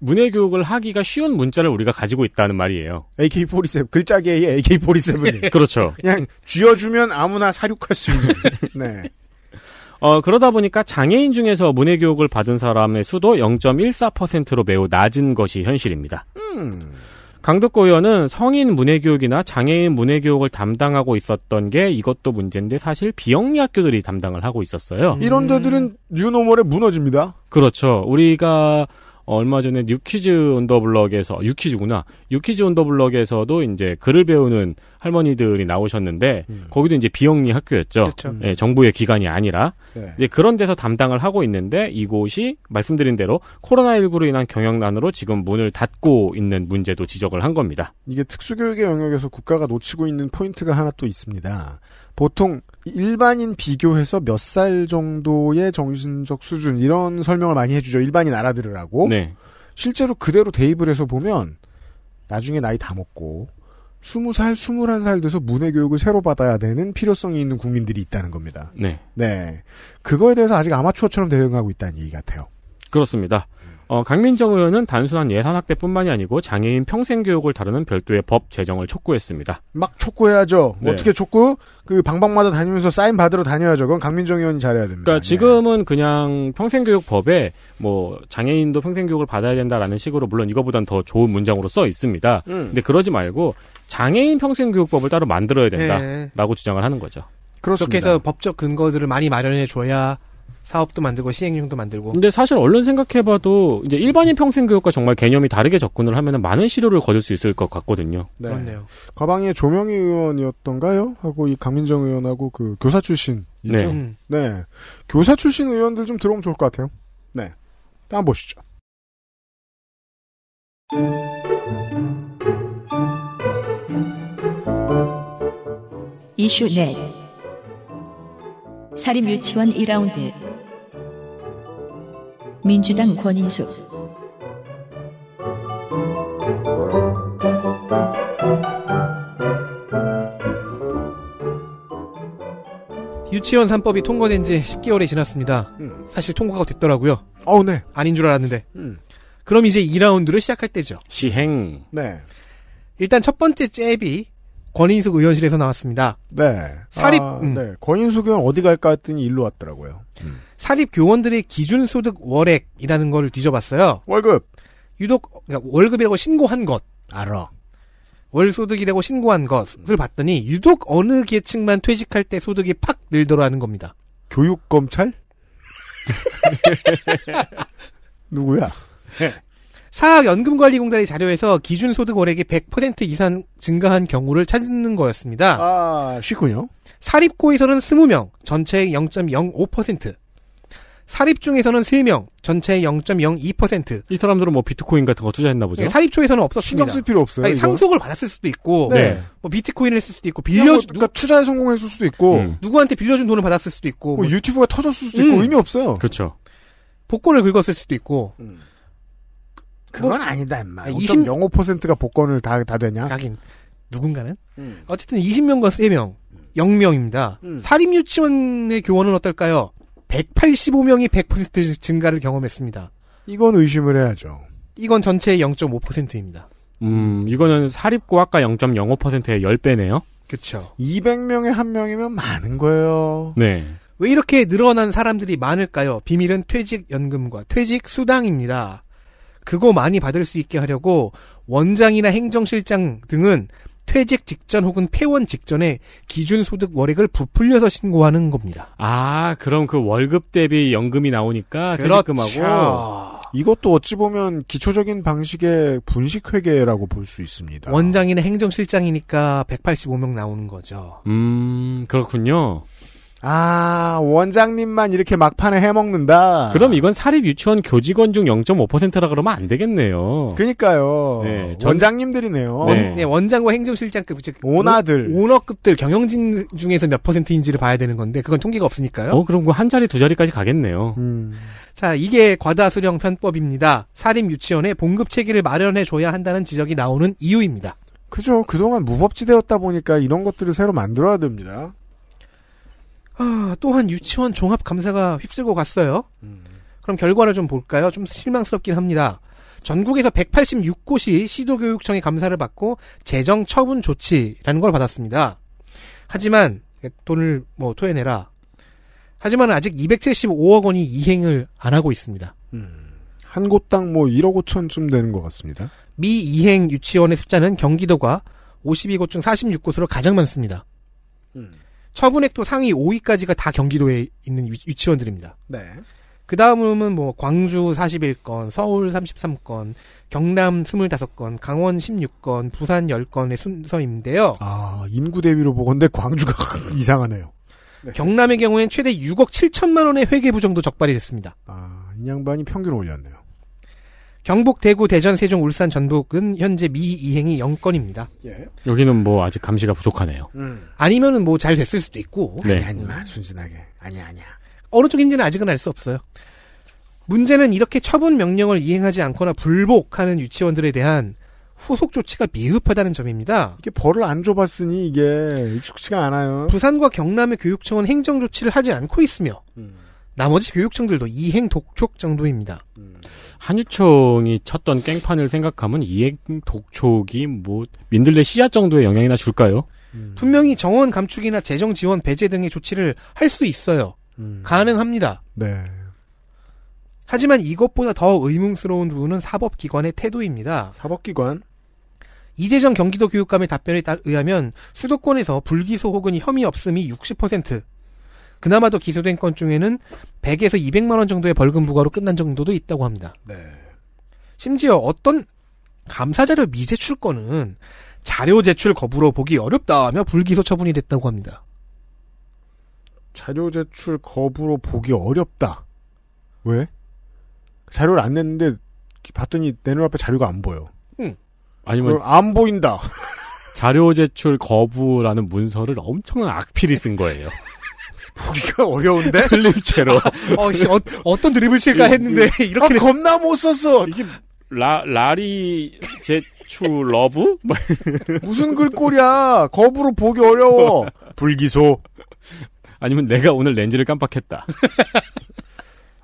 문해 교육을 하기가 쉬운 문자를 우리가 가지고 있다는 말이에요.
AK47 글자계의 AK47이 그렇죠. 그냥 쥐어주면 아무나 사륙할 수 있는. 네.
[laughs] 어, 그러다 보니까 장애인 중에서 문해 교육을 받은 사람의 수도 0.14%로 매우 낮은 것이 현실입니다. 음. 강덕고 의원은 성인 문해교육이나 장애인 문해교육을 담당하고 있었던 게 이것도 문제인데 사실 비영리 학교들이 담당을 하고 있었어요. 이런 데들은
음. 뉴노멀에 무너집니다.
그렇죠. 우리가 어, 얼마 전에 뉴키즈 온 더블럭에서 뉴키즈구나 뉴키즈 온 더블럭에서도 이제 글을 배우는 할머니들이 나오셨는데 음. 거기도 이제 비영리 학교였죠. 예, 정부의 기관이 아니라 네. 이제 그런 데서 담당을 하고 있는데 이곳이 말씀드린 대로 코로나19로 인한 경영난으로 지금 문을 닫고 있는 문제도 지적을 한 겁니다.
이게 특수교육의 영역에서 국가가 놓치고 있는 포인트가 하나 또 있습니다. 보통 일반인 비교해서 몇 살 정도의 정신적 수준 이런 설명을 많이 해주죠. 일반인 알아들으라고. 네. 실제로 그대로 대입을 해서 보면 나중에 나이 다 먹고 20살, 21살 돼서 문해 교육을 새로 받아야 되는 필요성이 있는 국민들이 있다는 겁니다. 네. 네. 그거에 대해서 아직 아마추어처럼 대응하고 있다는 얘기 같아요.
그렇습니다. 어, 강민정 의원은 단순한 예산 확대뿐만이 아니고 장애인 평생 교육을 다루는 별도의 법 제정을 촉구했습니다.
막 촉구해야죠. 네. 어떻게 촉구? 그 방방마다 다니면서 사인 받으러 다녀야죠. 그건 강민정 의원이 잘해야 됩니다.
그러니까 네. 지금은 네. 그냥 평생 교육법에 뭐 장애인도 평생 교육을 받아야 된다라는 식으로 물론 이거보단 더 좋은 문장으로 써 있습니다. 음. 근데 그러지 말고 장애인 평생 교육법을 따로 만들어야 된다라고 네. 주장을 하는 거죠.
그렇습니다. 그렇게 해서 법적 근거들을 많이 마련해 줘야 사업도 만들고 시행령도 만들고. 근데
사실 얼른 생각해봐도 이제 일반인 평생 교육과 정말 개념이 다르게 접근을 하면 많은 실효를 거둘 수 있을 것 같거든요.
네. 그렇네요. 가방에 조명희 의원이었던가요? 하고 이 강민정 의원하고 그 교사 출신 있죠. 네. 음. 네. 교사 출신 의원들 좀 들어오면 좋을 것 같아요. 네. 다음 보시죠. 이슈 넷.
사립 유치원 2라운드. 민주당 권인숙
유치원 3법이 통과된 지 10개월이 지났습니다. 음. 사실 통과가 됐더라고요. 어 네. 아닌 줄 알았는데. 음. 그럼 이제 2라운드를 시작할 때죠. 시행. 네. 일단 첫 번째 잽이 권인숙 의원실에서 나왔습니다. 네. 사립. 아, 음. 네. 권인숙 의원 어디 갈까 했더니 일로 왔더라고요. 음. 사립 교원들의 기준 소득 월액이라는 걸 뒤져봤어요. 월급. 유독 그러니까 월급이라고 신고한 것. 알아. 월 소득이라고 신고한 것을 봤더니 유독 어느 계층만 퇴직할 때 소득이 팍 늘더라는 겁니다. 교육 검찰? [laughs] 누구야? 사학연금관리공단의 자료에서 기준 소득 월액이 100% 이상 증가한 경우를 찾는 거였습니다. 아, 쉽군요. 사립고에서는 20명, 전체의 0.05%. 사립 중에서는 3명, 전체의 0.02%. 이 사람들은 뭐 비트코인 같은 거 투자했나 보죠? 네, 사립초에서는 없었습니다. 신경 쓸 필요 없어요. 아니, 상속을 받았을 수도 있고, 네. 네. 뭐 비트코인을 했을 수도 있고, 빌려 뭐, 그러니까 투자에 성공했을 수도 있고, 음. 누구한테 빌려준 돈을 받았을 수도 있고, 뭐, 뭐 유튜브가 터졌을 수도 음. 있고 의미
없어요. 그렇죠.
복권을 긁었을 수도 있고. 음. 그 뭐 그건 아니다, 임마. 2.05%가 복권을 다, 다 되냐? 하긴, 누군가는? 음. 어쨌든 20명과 3명, 0명입니다. 음. 사립유치원의 교원은 어떨까요? 185명이 100% 증가를 경험했습니다. 이건 의심을 해야죠. 이건 전체의 0.5%입니다.
음, 이거는 사립고학과 0.05%의 10배네요. 그렇
200명에 1 명이면 많은 거예요. 네. 왜 이렇게 늘어난 사람들이 많을까요? 비밀은 퇴직연금과 퇴직수당입니다. 그거 많이 받을 수 있게 하려고 원장이나 행정실장 등은 퇴직 직전 혹은 폐원 직전에 기준 소득 월액을 부풀려서 신고하는 겁니다.
아, 그럼 그 월급 대비 연금이 나오니까 퇴직금하고
그렇죠. 이것도 어찌 보면 기초적인 방식의 분식회계라고 볼 수 있습니다.
원장이나 행정실장이니까 185명 나오는 거죠.
음, 그렇군요.
아, 원장님만 이렇게 막판에 해먹는다. 그럼 이건 사립 유치원
교직원 중 0.5%라 그러면 안 되겠네요.
그니까요. 네, 전... 원장님들이네요. 네. 네. 원장과 행정실장급, 즉. 오너들. 오너급들 경영진 중에서 몇 퍼센트인지를 봐야 되는 건데, 그건 통계가 없으니까요. 어,
그럼 그 한 자리, 두 자리까지 가겠네요. 음.
자, 이게 과다수령 편법입니다. 사립 유치원에 봉급 체계를 마련해줘야 한다는 지적이 나오는 이유입니다.
그죠. 그동안 무법지대였다 보니까 이런 것들을 새로 만들어야 됩니다.
아, 또한 유치원 종합 감사가 휩쓸고 갔어요. 그럼 결과를 좀 볼까요? 좀 실망스럽긴 합니다. 전국에서 186곳이 시도교육청의 감사를 받고 재정 처분 조치라는 걸 받았습니다. 하지만 돈을 뭐 토해내라. 하지만 아직 275억 원이 이행을 안 하고 있습니다. 음, 한 곳당 뭐 1억 5천쯤 되는 것 같습니다. 미 이행 유치원의 숫자는 경기도가 52곳 중 46곳으로 가장 많습니다. 음. 처분액도 상위 5위까지가 다 경기도에 있는 유, 치원들입니다 네. 그 다음은 뭐 광주 41건, 서울 33건, 경남 25건, 강원 16건, 부산 10건의 순서인데요. 아, 인구 대비로 보건데 광주가 [laughs] 이상하네요. 네. 경남의 경우엔 최대 6억 7천만 원의 회계 부정도 적발이 됐습니다. 아, 이 양반이 평균 올렸네요. 경북, 대구, 대전, 세종, 울산, 전북은 현재 미이행이 0건입니다. 예.
여기는 뭐 아직 감시가 부족하네요.
음. 아니면뭐 잘 됐을 수도 있고. 네. 아니, 아니, 순진하게. 아니야, 아니야. 어느 쪽인지는 아직은 알 수 없어요. 문제는 이렇게 처분 명령을 이행하지 않거나 불복하는 유치원들에 대한 후속 조치가 미흡하다는 점입니다. 이게 벌을 안 줘봤으니 이게 익숙치가 않아요. 부산과 경남의 교육청은 행정 조치를 하지 않고 있으며 음. 나머지 교육청들도 이행 독촉 정도입니다.
음. 한유총이 쳤던 깽판을 생각하면 이행 독촉이 뭐 민들레 씨앗 정도의 영향이나 줄까요?
음. 분명히 정원 감축이나 재정 지원 배제 등의 조치를 할 수 있어요. 음. 가능합니다. 네. 하지만 이것보다 더 의문스러운 부분은 사법기관의 태도입니다. 사법기관? 이재정 경기도 교육감의 답변에 의하면 수도권에서 불기소 혹은 혐의 없음이 60%, 그나마도 기소된 건 중에는 100에서 200만 원 정도의 벌금 부과로 끝난 정도도 있다고 합니다. 네. 심지어 어떤 감사자료 미제출 건은 자료 제출 거부로 보기 어렵다며 불기소 처분이 됐다고 합니다. 자료 제출 거부로 보기 어렵다. 왜?
자료를 안 냈는데 봤더니 내 눈앞에 자료가 안 보여. 응. 아니면 뭐
안 보인다. 자료 제출 거부라는 문서를 엄청난 악필이 쓴 거예요. [laughs]
보기가 어려운데?
[laughs] 흘림체로. 어, 씨, 어,
떤 드립을 칠까 했는데, 이렇게.
아, 겁나
못 썼어! 이게,
라, 라리, 제추, 러브? 뭐
무슨 글꼴이야! 거부로 보기 어려워!
[laughs] 불기소. 아니면 내가 오늘 렌즈를 깜빡했다.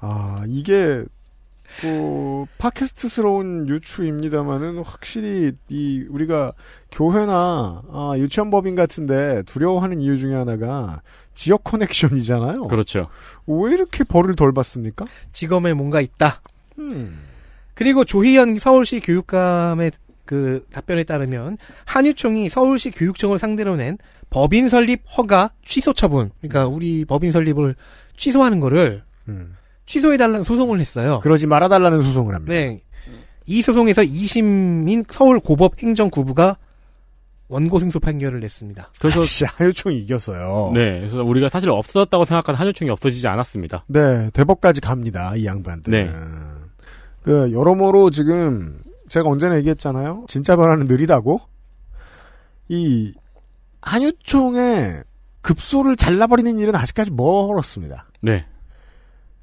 아, 이게,
뭐, 팟캐스트스러운 유추입니다만은 확실히, 이, 우리가 교회나, 아, 유치원 법인 같은데 두려워하는 이유 중에 하나가 지역
커넥션이잖아요. 그렇죠. 왜 이렇게 벌을 덜 받습니까? 직업에 뭔가 있다. 음. 그리고 조희연 서울시 교육감의 그 답변에 따르면 한유총이 서울시 교육청을 상대로 낸 법인 설립 허가 취소 처분 그러니까 우리 법인 설립을 취소하는 거를 음. 취소해달라는 소송을 했어요. 그러지 말아달라는 소송을 합니다. 네. 이 소송에서 2심인 서울고법 행정구부가 원고 승소 판결을 냈습니다.
그래서 아이씨, 하유총이 이겼어요.
네, 그래서 우리가 사실 없어졌다고 생각한 하유총이 없어지지 않았습니다.
네, 대법까지 갑니다. 이 양반들은. 네. 그 여러모로 지금 제가 언제나 얘기했잖아요. 진짜 변화는 느리다고. 이 한유총의 급소를 잘라버리는 일은 아직까지 멀었습니다. 네.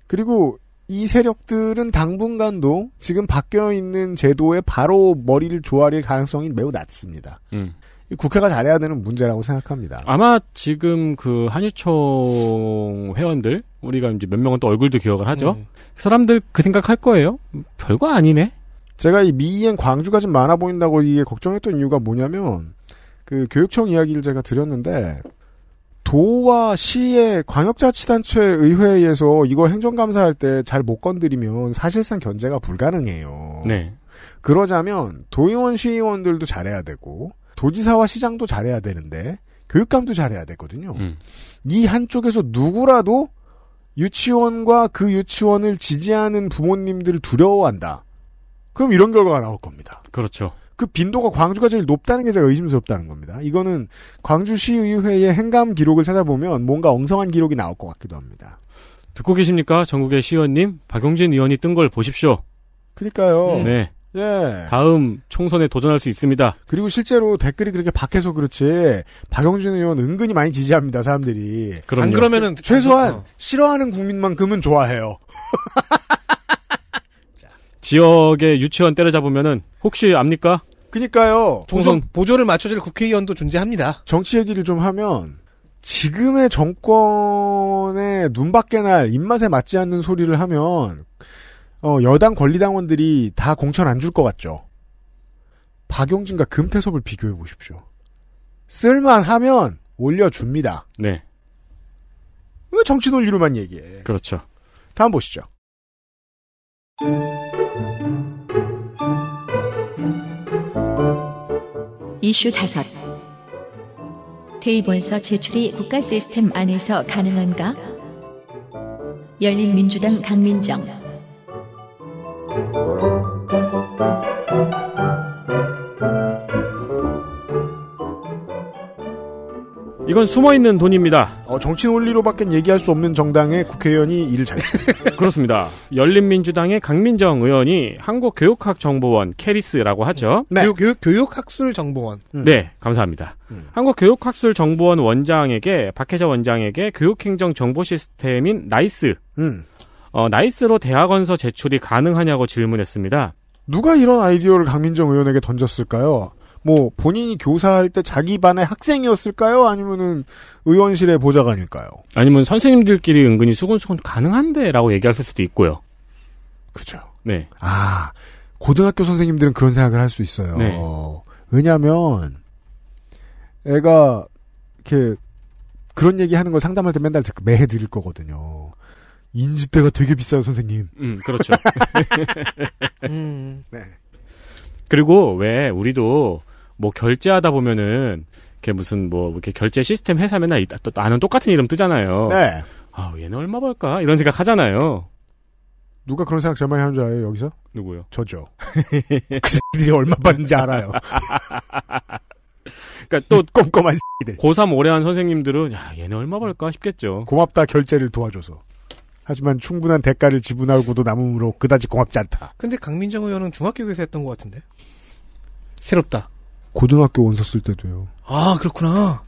그리고 이 세력들은 당분간도 지금 바뀌어 있는 제도에 바로 머리를 조아릴 가능성이 매우 낮습니다. 음. 국회가 잘해야 되는 문제라고 생각합니다.
아마 지금 그 한일총 회원들 우리가 이제 몇 명은 또 얼굴도 기억을 하죠. 음. 사람들 그 생각할 거예요. 별거 아니네. 제가 이 미이엔 광주가 좀 많아 보인다고 이게 걱정했던 이유가
뭐냐면 그 교육청 이야기를 제가 드렸는데 도와 시의 광역자치단체 의회에서 이거 행정감사할 때 잘 못 건드리면 사실상 견제가 불가능해요. 네. 그러자면 도의원 시의원들도 잘해야 되고 도지사와 시장도 잘해야 되는데 교육감도 잘해야 되거든요. 음. 이 한쪽에서 누구라도 유치원과 그 유치원을 지지하는 부모님들을 두려워한다. 그럼 이런 결과가 나올 겁니다. 그렇죠. 그 빈도가 광주가 제일 높다는 게 제가 의심스럽다는 겁니다. 이거는 광주시의회의 행감 기록을 찾아보면 뭔가 엉성한
기록이 나올 것 같기도 합니다. 듣고 계십니까? 전국의 시의원님, 박용진 의원이 뜬 걸 보십시오.
그니까요. 네.
예. 다음 총선에 도전할 수 있습니다. 그리고 실제로
댓글이 그렇게 박해서 그렇지 박용진 의원 은근히 많이 지지합니다 사람들이. 그럼요. 안 그러면은 최소한 어. 싫어하는 국민만큼은 좋아해요.
지역의 유치원 때려잡으면은 혹시 압니까? 그니까요. 보조,
보조를 맞춰줄 국회의원도 존재합니다.
정치 얘기를 좀 하면 지금의
정권의 눈밖에 날 입맛에 맞지 않는 소리를 하면 어, 여당 권리당원들이 다 공천 안 줄 것 같죠. 박용진과 금태섭을 비교해 보십시오. 쓸만하면 올려줍니다. 네. 왜 정치 논리로만 얘기해? 그렇죠. 다음 보시죠.
이슈 5. 대입원서 제출이 국가 시스템 안에서 가능한가? 열린민주당 강민정
이건 숨어있는 돈입니다. 어, 정치논리로밖엔
얘기할 수 없는 정당의 국회의원이 일을 잘했습니다
[laughs] 그렇습니다. 열린민주당의 강민정 의원이 한국교육학정보원 캐리스라고 하죠. 네. 교육, 교육,
학술정보원 음. 네, 감사합니다. 음.
한국교육학술정보원 원장에게 박혜자 원장에게 교육행정정보시스템인 나이스 음. 어, 나이스로 대학원서 제출이 가능하냐고 질문했습니다.
누가 이런 아이디어를 강민정 의원에게 던졌을까요? 뭐 본인이 교사할 때 자기 반의 학생이었을까요? 아니면은 의원실의 보좌관일까요?
아니면 선생님들끼리 은근히 수근수근 가능한데라고 얘기할 수도 있고요. 그죠. 네.
아 고등학교 선생님들은 그런 생각을 할 수 있어요. 네. 왜냐하면 애가 이렇게 그런 얘기 하는 걸 상담할 때 맨날 매해 드릴 거거든요. 인지대가 되게 비싸요, 선생님. 음, 그렇죠. 음. [laughs] [laughs] 네.
그리고 왜 우리도 뭐 결제하다 보면은 이렇게 무슨 뭐 이렇게 결제 시스템 회사면 또 나는 똑같은 이름 뜨잖아요. 네. 아얘는 얼마 벌까 이런 생각 하잖아요.
누가 그런 생각 제일 많 하는 줄 알아요
여기서? 누구요? 저죠. [laughs] 그들이 얼마 받는지 알아요. [laughs] 그러니까 또 꼼꼼한 새끼들. 고3 오래한 선생님들은 야얘는 얼마 벌까 싶겠죠.
고맙다 결제를 도와줘서. 하지만 충분한 대가를 지불하고도 남음으로 그다지 고맙지
않다. 근데 강민정 의원은 중학교 교사였던 것 같은데.
새롭다. 고등학교 원서 쓸 때도요.
아, 그렇구나.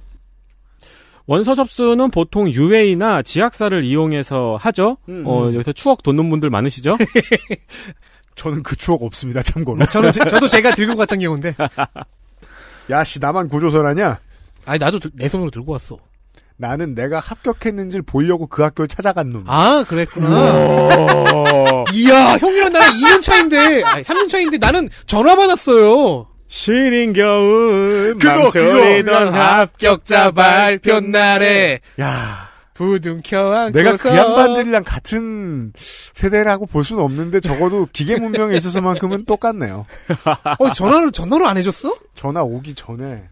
원서 접수는 보통 유해이나
지학사를 이용해서 하죠. 음. 어, 여기서 추억 돋는 분들 많으시죠? [laughs]
저는 그 추억 없습니다, 참고로. 아, 저는 제, 저도
제가 들고 갔던 경우인데.
[laughs] 야, 씨, 나만 고조선하냐? 아니, 나도 내 손으로 들고 왔어. 나는 내가 합격했는지를 보려고 그 학교를 찾아간 놈. 아, 그랬구나. 이야, 형이랑 나랑
2년 차인데, 아니, 3년 차인데 나는
전화 받았어요. 시린 겨울
그거 그거 합격자 발표 날에 야 부둥켜 안고 내가 그 양반들이랑
같은 세대라고 볼 수는 없는데 적어도 기계 문명에 있어서만큼은 [laughs] 똑같네요. 어 전화를 전화로 안 해줬어? 전화 오기
전에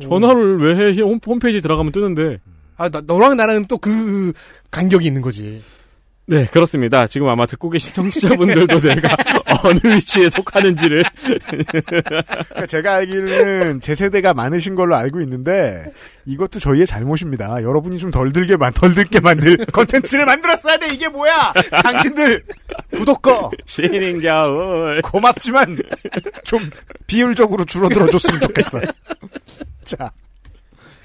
전화를 왜 해? 홈페이지 들어가면 뜨는데. 아 나, 너랑 나랑 또그 간격이 있는 거지.
네, 그렇습니다. 지금 아마 듣고 계신 [laughs]
청취자분들도 내가 어느 위치에
속하는지를.
그러니까 제가
알기로는 제 세대가 많으신 걸로 알고 있는데 이것도 저희의 잘못입니다. 여러분이 좀 덜 들게 만, 덜 듣게 만들 컨텐츠를 만들었어야 돼. 이게 뭐야? 당신들 구독거 신인 겨울 고맙지만 좀 비율적으로 줄어들어줬으면 좋겠어요. 자.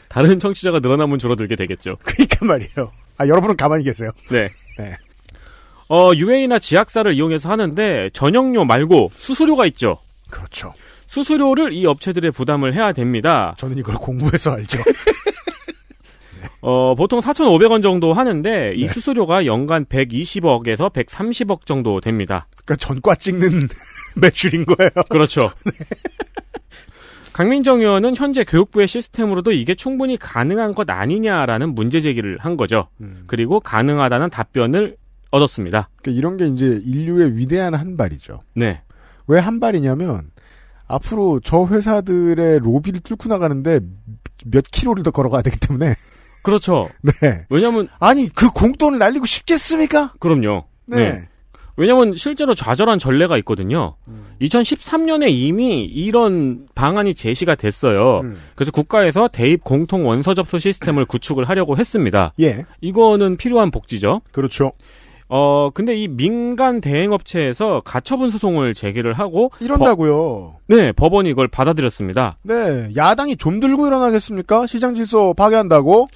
다른 청취자가 늘어나면 줄어들게 되겠죠.
그니까 말이에요. 아, 여러분은 가만히 계세요.
네. 네. 어, 유해이나 지약사를 이용해서 하는데 전용료 말고 수수료가 있죠. 그렇죠. 수수료를 이 업체들의 부담을 해야 됩니다. 저는 이걸
공부해서 알죠.
[laughs] 어, 보통 4,500원 정도 하는데 이 네. 수수료가 연간 120억에서 130억 정도 됩니다. 그러니까 전과 찍는 [laughs] 매출인 거예요. 그렇죠. [laughs] 네. 강민정 의원은 현재 교육부의 시스템으로도 이게 충분히 가능한 것 아니냐라는 문제 제기를 한 거죠. 음. 그리고 가능하다는 답변을 얻었습니다. 그러니까
이런 게 이제 인류의 위대한 한 발이죠. 네. 왜 한 발이냐면 앞으로 저 회사들의 로비를 뚫고 나가는데 몇 킬로를 더 걸어가야 되기 때문에.
[laughs] 그렇죠. 네. 왜냐면 아니 그 공돈을 날리고 싶겠습니까? 그럼요. 네. 네. 왜냐면 실제로 좌절한 전례가 있거든요. 음. 2013년에 이미 이런 방안이 제시가 됐어요. 음. 그래서 국가에서 대입 공통 원서 접수 시스템을 구축을 하려고 했습니다. 예. 이거는 필요한 복지죠. 그렇죠. 어, 근데 이 민간 대행업체에서 가처분 소송을 제기를 하고. 이런다고요. 버, 네, 법원이 이걸 받아들였습니다.
네, 야당이 좀 들고 일어나겠습니까? 시장 질서 파괴한다고?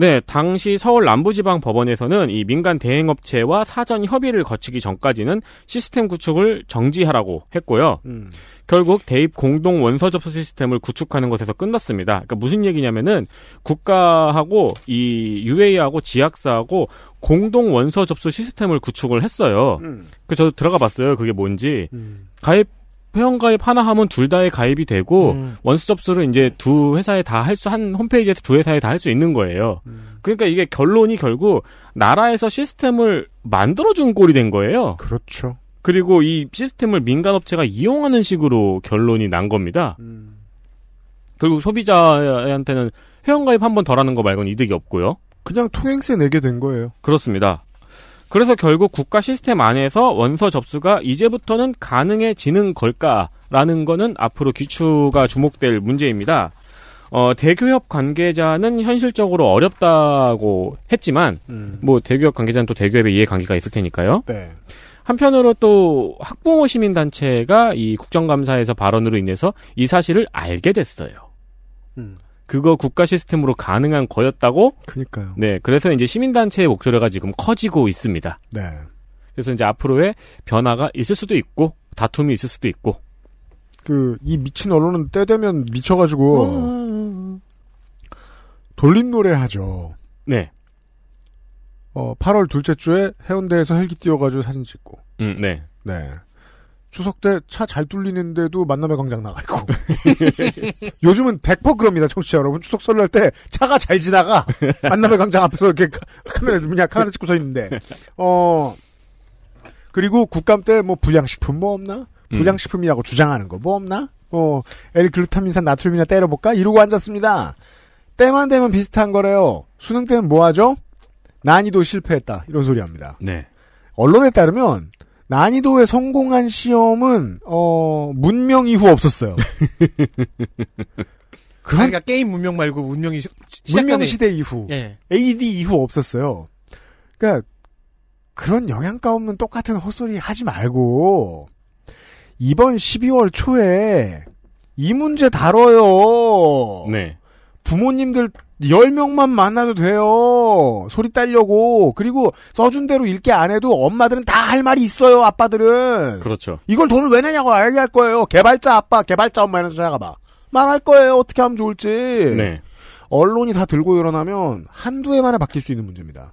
네, 당시 서울 남부지방 법원에서는 이 민간 대행업체와 사전 협의를 거치기 전까지는 시스템 구축을 정지하라고 했고요. 음. 결국 대입 공동 원서 접수 시스템을 구축하는 것에서 끝났습니다. 그러니까 무슨 얘기냐면은 국가하고 이 UA하고 지약사하고 공동 원서 접수 시스템을 구축을 했어요. 음. 그 저도 들어가 봤어요. 그게 뭔지 음. 가입 회원가입 하나 하면 둘 다에 가입이 되고 음. 원스 접수를 이제 두 회사에 다 할 수 한 홈페이지에서 두 회사에 다 할 수 있는 거예요. 음. 그러니까 이게 결론이 결국 나라에서 시스템을 만들어 준 꼴이 된 거예요. 그렇죠. 그리고 이 시스템을 민간 업체가 이용하는 식으로 결론이 난 겁니다. 음. 그리고 소비자한테는 회원가입 한 번 덜 하는 거 말고는 이득이 없고요. 그냥
통행세 내게 된 거예요.
그렇습니다. 그래서 결국 국가 시스템 안에서 원서 접수가 이제부터는 가능해지는 걸까라는 거는 앞으로 기추가 주목될 문제입니다. 어, 대교협 관계자는 현실적으로 어렵다고 했지만, 음. 뭐, 대교협 관계자는 또 대교협의 이해관계가 있을 테니까요. 네. 한편으로 또 학부모 시민단체가 이 국정감사에서 발언으로 인해서 이 사실을 알게 됐어요. 음. 그거 국가 시스템으로 가능한 거였다고. 그니까요. 네, 그래서 이제 시민단체의 목소리가 지금 커지고 있습니다. 네. 그래서 이제 앞으로의 변화가 있을 수도 있고 다툼이 있을 수도 있고.
그 이 미친 언론은 때 되면 미쳐가지고 돌림 노래 하죠. 네. 어 8월 둘째 주에 해운대에서 헬기 뛰어가지고 사진 찍고. 음, 네. 네. 추석 때 차 잘 뚫리는데도 만남의 광장 나가 있고. [laughs] 요즘은 100% 그럽니다, 청취자 여러분. 추석 설날 때 차가 잘 지나가. 만남의 광장 앞에서 이렇게 카메라, 그냥 카메라 찍고 서 있는데. 어, 그리고 국감 때 뭐 불량식품 뭐 없나? 음. 불량식품이라고 주장하는 거 뭐 없나? 어, L글루타민산 나트륨이나 때려볼까? 이러고 앉았습니다. 때만 되면 비슷한 거래요. 수능 때는 뭐 하죠? 난이도 실패했다. 이런 소리 합니다. 네. 언론에 따르면 난이도에 성공한 시험은 어 문명 이후 없었어요. [laughs]
그런... 그러니까 게임 문명 말고 문명이 시, 문명 시대 이후 예. AD
이후 없었어요. 그러니까 그런 영양가 없는 똑같은 헛소리 하지 말고 이번 12월 초에 이 문제 다뤄요. 네. 부모님들 10명만 만나도 돼요. 소리 딸려고. 그리고 써준 대로 읽게 안 해도 엄마들은 다 할 말이 있어요. 아빠들은. 그렇죠. 이걸 돈을 왜 내냐고 얘기할 거예요. 개발자 아빠, 개발자 엄마 이런 생각해봐. 말할 거예요. 어떻게 하면 좋을지. 네. 언론이 다 들고 일어나면 한두 해 만에 바뀔 수 있는 문제입니다.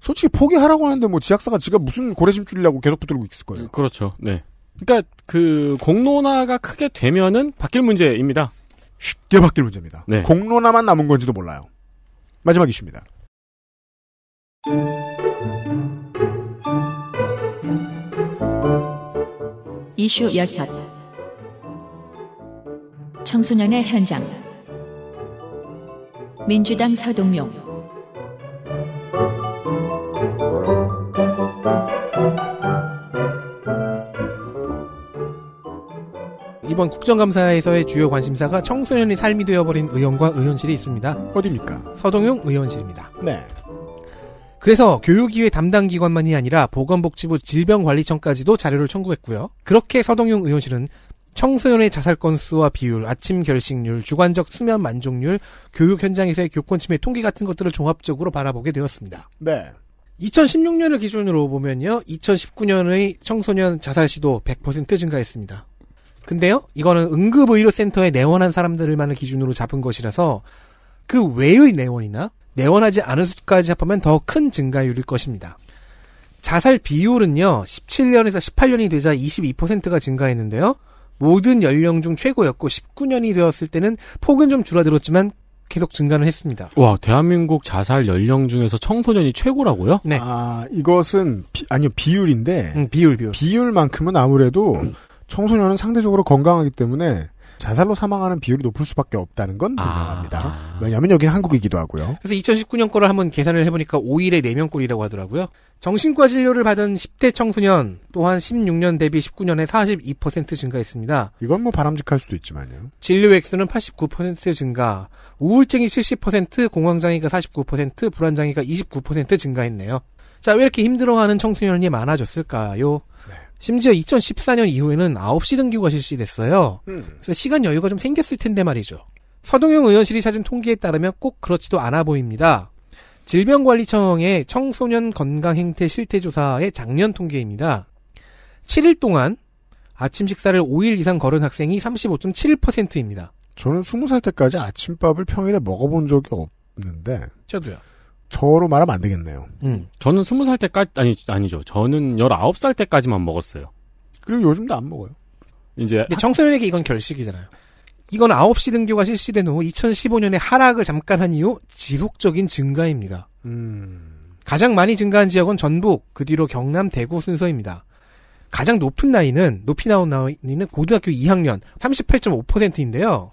솔직히 포기하라고 하는데 뭐 지학사가 지가 무슨 고래심 줄이라고 계속 붙들고
있을 거예요. 그렇죠. 네. 그러니까 그 공론화가 크게 되면은 바뀔 문제입니다. 쉽게 바뀔 문제입니다. 네. 공론화만 남은 건지도 몰라요. 마지막 이슈입니다.
이슈 여섯. 청소년의 현장 민주당 서동용
이번 국정감사에서의 주요 관심사가 청소년의 삶이 되어버린 의원과 의원실이 있습니다. 어디입니까? 서동용 의원실입니다. 네. 그래서 교육위의 담당 기관만이 아니라 보건복지부 질병관리청까지도 자료를 청구했고요. 그렇게 서동용 의원실은 청소년의 자살 건수와 비율, 아침 결식률, 주관적 수면 만족률, 교육 현장에서의 교권 침해 통계 같은 것들을 종합적으로 바라보게 되었습니다. 네. 2016년을 기준으로 보면요. 2019년의 청소년 자살 시도 100% 증가했습니다. 근데요, 이거는 응급의료센터에 내원한 사람들만을 기준으로 잡은 것이라서 그 외의 내원이나 내원하지 않은 수까지 합하면 더 큰 증가율일 것입니다. 자살 비율은요, 17년에서 18년이 되자 22%가 증가했는데요. 모든 연령 중 최고였고 19년이 되었을 때는 폭은 좀 줄어들었지만 계속 증가는 했습니다.
와, 대한민국 자살 연령 중에서 청소년이 최고라고요? 네. 아, 이것은 비, 아니요, 비율인데 음, 비율 비율.
비율만큼은 아무래도 음. 청소년은 상대적으로 건강하기 때문에 자살로 사망하는 비율이 높을 수밖에 없다는 건 아. 분명합니다. 아. 왜냐하면 여기 한국이기도 하고요.
그래서 2019년 거를 한번 계산을 해보니까 5일에 4명 꼴이라고 하더라고요. 정신과 진료를 받은 10대 청소년 또한 16년 대비 19년에 42% 증가했습니다. 이건 뭐 바람직할 수도 있지만요. 진료 액수는 89% 증가, 우울증이 70%, 공황장애가 49%, 불안장애가 29% 증가했네요. 자, 왜 이렇게 힘들어하는 청소년이 많아졌을까요? 네. 심지어 2014년 이후에는 9시 등교가 실시됐어요. 음. 그래서 시간 여유가 좀 생겼을 텐데 말이죠. 서동용 의원실이 찾은 통계에 따르면 꼭 그렇지도 않아 보입니다. 질병관리청의 청소년 건강행태 실태조사의 작년 통계입니다. 7일 동안 아침 식사를 5일 이상 걸은 학생이 35.7%입니다.
저는 20살 때까지 아침밥을 평일에 먹어본 적이 없는데. 저도요. 저로 말하면 안 되겠네요.
음. 저는 스무 살 때까지, 아니, 아니죠. 저는 열아홉 살 때까지만
먹었어요. 그리고 요즘도 안 먹어요. 이제. 근데 청소년에게 이건 결식이잖아요. 이건 9시 등교가 실시된 후 2015년에 하락을 잠깐 한 이후 지속적인 증가입니다. 음. 가장 많이 증가한 지역은 전북, 그 뒤로 경남, 대구 순서입니다. 가장 높은 나이는, 높이 나온 나이는 고등학교 2학년 38.5%인데요.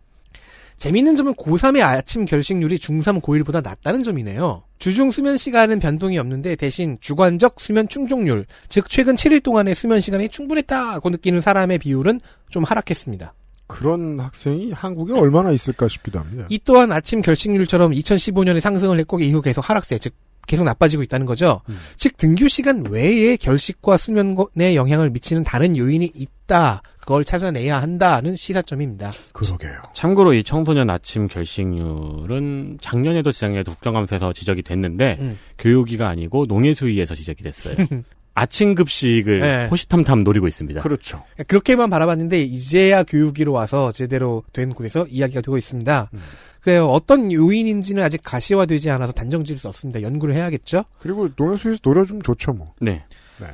재미있는 점은 고3의 아침 결식률이 중3 고1보다 낮다는 점이네요. 주중 수면 시간은 변동이 없는데 대신 주관적 수면 충족률, 즉 최근 7일 동안의 수면 시간이 충분했다고 느끼는 사람의 비율은 좀 하락했습니다. 그런 학생이 한국에 얼마나 있을까 싶기도 합니다. 이 또한 아침 결식률처럼 2015년에 상승을 했고 이후 계속 하락세, 즉 계속 나빠지고 있다는 거죠. 음. 즉 등교 시간 외에 결식과 수면에 영향을 미치는 다른 요인이 있 있다. 그걸 찾아내야 한다는 시사점입니다. 그러게요.
참고로 이 청소년 아침 결식률은 작년에도 지작년에도 국정감사에서 지적이 됐는데 음. 교육위가 아니고 농해수위에서 지적이 됐어요. [laughs] 아침 급식을 네. 호시탐탐 노리고 있습니다.
그렇죠. 그렇게만 바라봤는데 이제야 교육위로 와서 제대로 된 곳에서 이야기가 되고 있습니다. 음. 그래요. 어떤 요인인지는 아직 가시화되지 않아서 단정 지을 수 없습니다. 연구를 해야겠죠? 그리고 농해수에서 위 노려주면 좋죠, 뭐.
네. 네.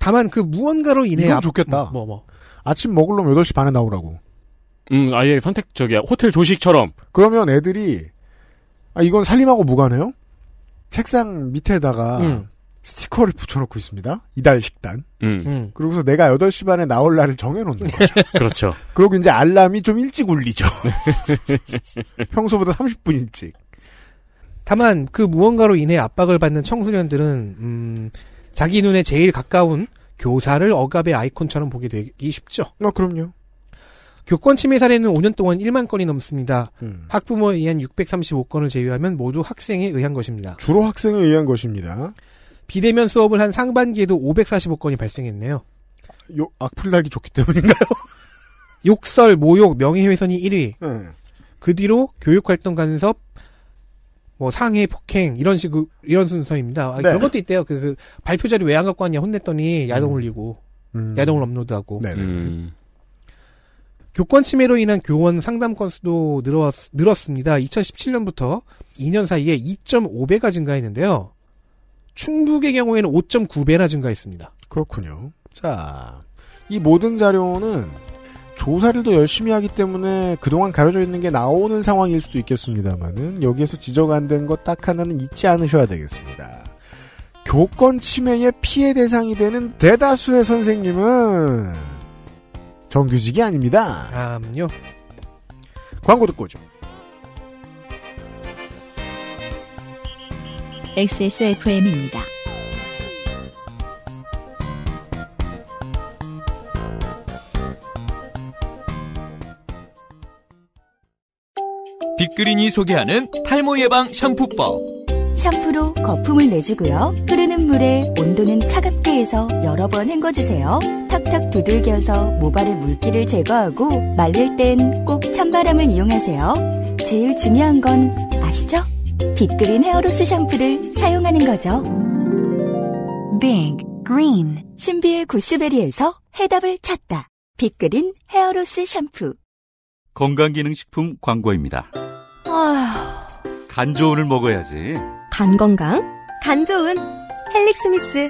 다만 그 무언가로
인해 이건 앞, 좋겠다. 음, 뭐 뭐. 아침 먹을 면 8시 반에 나오라고.
음, 아예 선택적이야. 호텔 조식처럼. 그러면 애들이
아 이건 살림하고 무관해요? 책상 밑에다가 음. 스티커를 붙여놓고 있습니다. 이달 식단. 음. 음. 그리고서 내가 8시 반에 나올 날을 정해놓는 거죠. [laughs] 그렇죠. 그리고 이제 알람이 좀 일찍 울리죠.
[laughs] 평소보다 30분 일찍. 다만 그 무언가로 인해 압박을 받는 청소년들은 음, 자기 눈에 제일 가까운 교사를 억압의 아이콘처럼 보게 되기 쉽죠. 아, 그럼요. 교권 침해 사례는 5년 동안 1만 건이 넘습니다. 음. 학부모에 의한 635건을 제외하면 모두 학생에 의한 것입니다. 주로 학생에 의한 것입니다. 비대면 수업을 한 상반기에도 545건이 발생했네요. 요, 악플 달기 좋기 때문인가요? [laughs] 욕설, 모욕, 명예훼손이 1위. 음. 그 뒤로 교육활동 간섭, 뭐 상해 폭행 이런 식으 이런 순서입니다. 아, 네. 그런 것도 있대요. 그, 그 발표 자리 왜안 갖고 왔냐 혼냈더니 야동 음. 올리고 음. 야동을 업로드하고. 네, 네. 음. 교권 침해로 인한 교원 상담 건수도 늘었, 늘었습니다. 2017년부터 2년 사이에 2.5배가 증가했는데요. 충북의 경우에는 5.9배나 증가했습니다. 그렇군요. 자,
이 모든 자료는 조사를 더 열심히 하기 때문에 그동안 가려져 있는 게 나오는 상황일 수도 있겠습니다만은 여기에서 지적 안 된 것 딱 하나는 잊지 않으셔야 되겠습니다. 교권 침해의 피해 대상이 되는 대다수의 선생님은 정규직이 아닙니다. 암요. 광고 듣고 오죠.
XSFM입니다.
빅그린이 소개하는 탈모 예방 샴푸법.
샴푸로 거품을 내주고요. 흐르는 물에 온도는 차갑게 해서 여러 번 헹궈주세요. 탁탁 두들겨서 모발의 물기를 제거하고 말릴 땐 꼭 찬바람을 이용하세요. 제일 중요한 건 아시죠? 빅그린 헤어로스 샴푸를 사용하는 거죠. 빅 그린 신비의 구스베리에서 해답을 찾다. 빅그린 헤어로스 샴푸
건강기능식품 광고입니다. 간 좋은을 먹어야지.
간 건강,
간 좋은 헬릭스미스.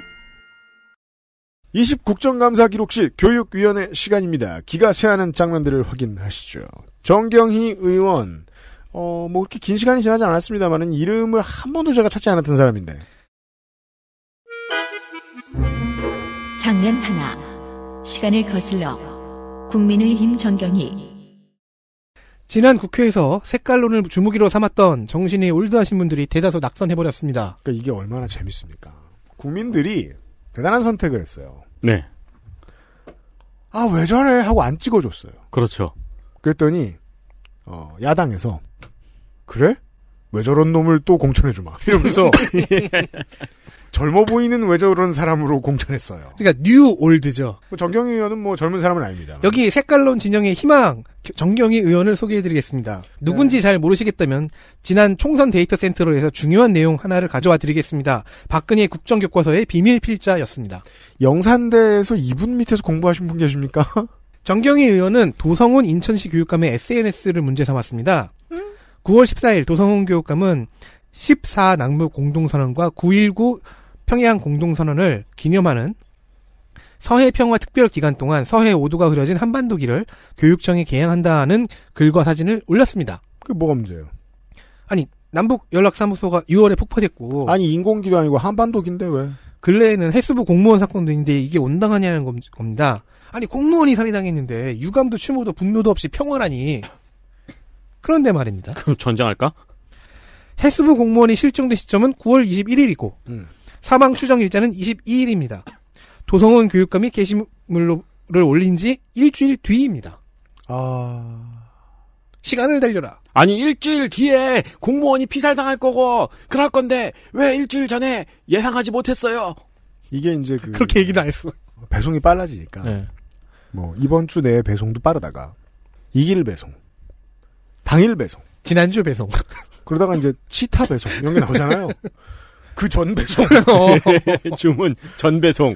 29국정감사 기록실 교육위원회 시간입니다. 기가 새하는 장면들을 확인하시죠. 정경희 의원, 어, 뭐, 그렇게 긴 시간이 지나지 않았습니다만 이름을 한 번도 제가 찾지 않았던 사람인데. 장면 하나.
시간을 거슬러. 국민의힘 정경희.
지난 국회에서 색깔론을 주무기로 삼았던 정신이 올드하신 분들이 대다수 낙선해버렸습니다. 그러니까 이게 얼마나 재밌습니까? 국민들이 대단한 선택을 했어요.
네.
아, 왜 저래? 하고 안 찍어줬어요. 그렇죠. 그랬더니, 어, 야당에서, 그래? 왜 저런 놈을 또 공천해주마. [laughs] 이러면서, [laughs]
[laughs]
젊어 보이는 왜 저런 사람으로 공천했어요. 그러니까 뉴 올드죠. 뭐
정경희 의원은 뭐 젊은 사람은 아닙니다. 여기 색깔론 진영의 희망 정경희 의원을 소개해드리겠습니다. 누군지 네. 잘 모르시겠다면 지난 총선 데이터 센터로 해서 중요한 내용 하나를 가져와 드리겠습니다. 박근혜 국정교과서의 비밀 필자였습니다. 영산대에서 이분 밑에서 공부하신 분 계십니까? [laughs] 정경희 의원은 도성훈 인천시 교육감의 SNS를 문제 삼았습니다. 9월 14일 도성훈 교육감은 14 낙무 공동선언과 9.19 평양 공동선언을 기념하는 서해 평화 특별 기간 동안 서해 오도가 그려진 한반도기를 교육청에 개항한다는 글과 사진을 올렸습니다. 그게 뭐가 문제예요? 아니 남북 연락사무소가 6월에 폭파됐고 아니 인공기도 아니고 한반도기인데 왜? 근래에는 해수부 공무원 사건도 있는데 이게 온당하냐는 겁니다. 아니 공무원이 살해당했는데 유감도 추모도 분노도 없이 평화라니. 그런데 말입니다. 그럼 전쟁할까? 해수부 공무원이 실종된 시점은 9월 21일이고 음. 사망 추정 일자는 22일입니다. 도성원 교육감이 게시물을 올린 지 일주일 뒤입니다. 아. 시간을 달려라. 아니, 일주일 뒤에 공무원이 피살당할 거고, 그럴 건데, 왜
일주일
전에 예상하지 못했어요? 이게 이제 그. 그렇게 얘기도 안 했어.
배송이 빨라지니까. 네. 뭐, 이번 주 내에 배송도 빠르다가, 이길 배송, 당일 배송. 지난주 배송. 그러다가 이제 치타 배송, 이런 게 나오잖아요. [laughs] 그전
배송. [laughs] 주문 전 배송.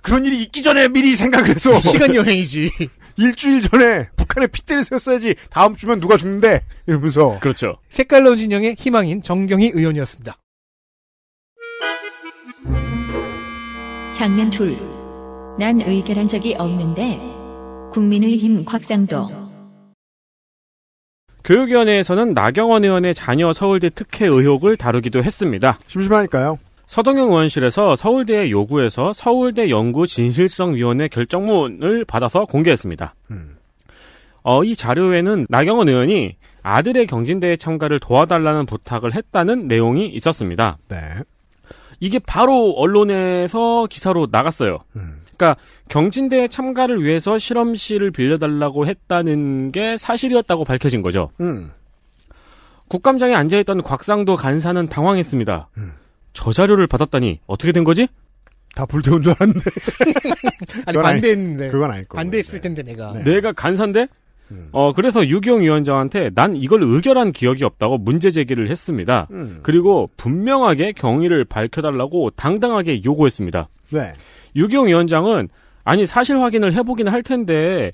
그런 일이 있기 전에 미리 생각을
해서 시간
여행이지. [laughs] 일주일 전에 북한에 핏대를 세웠어야지 다음 주면 누가 죽는데 이러면서 그렇죠. 색깔론 진영의 희망인 정경희 의원이었습니다.
작년 둘. 난 의결한 적이 없는데 국민의힘 곽상도
교육위원회에서는 나경원 의원의 자녀 서울대 특혜 의혹을 다루기도 했습니다. 심심하니까요. 서동영 의원실에서 서울대의 요구에서 서울대 연구 진실성위원회 결정문을 받아서 공개했습니다. 음. 어, 이 자료에는 나경원 의원이 아들의 경진대회 참가를 도와달라는 부탁을 했다는 내용이 있었습니다. 네. 이게 바로 언론에서 기사로 나갔어요. 음. 그러니까 경진대에 참가를 위해서 실험실을 빌려달라고 했다는 게 사실이었다고 밝혀진 거죠. 음. 국감장에 앉아있던 곽상도 간사는 당황했습니다. 음. 저 자료를 받았다니 어떻게 된 거지? 다 불태운 줄 알았는데.
[laughs] 아니 반대했는데. 그건 아닐 거. 반대했을 네. 텐데 내가. 네.
내가 간사인데. 음. 어 그래서 유기용 위원장한테 난 이걸 의결한 기억이 없다고 문제 제기를 했습니다. 음. 그리고 분명하게 경위를 밝혀달라고 당당하게 요구했습니다. 네. 유경 위원장은 아니 사실 확인을 해보긴 할 텐데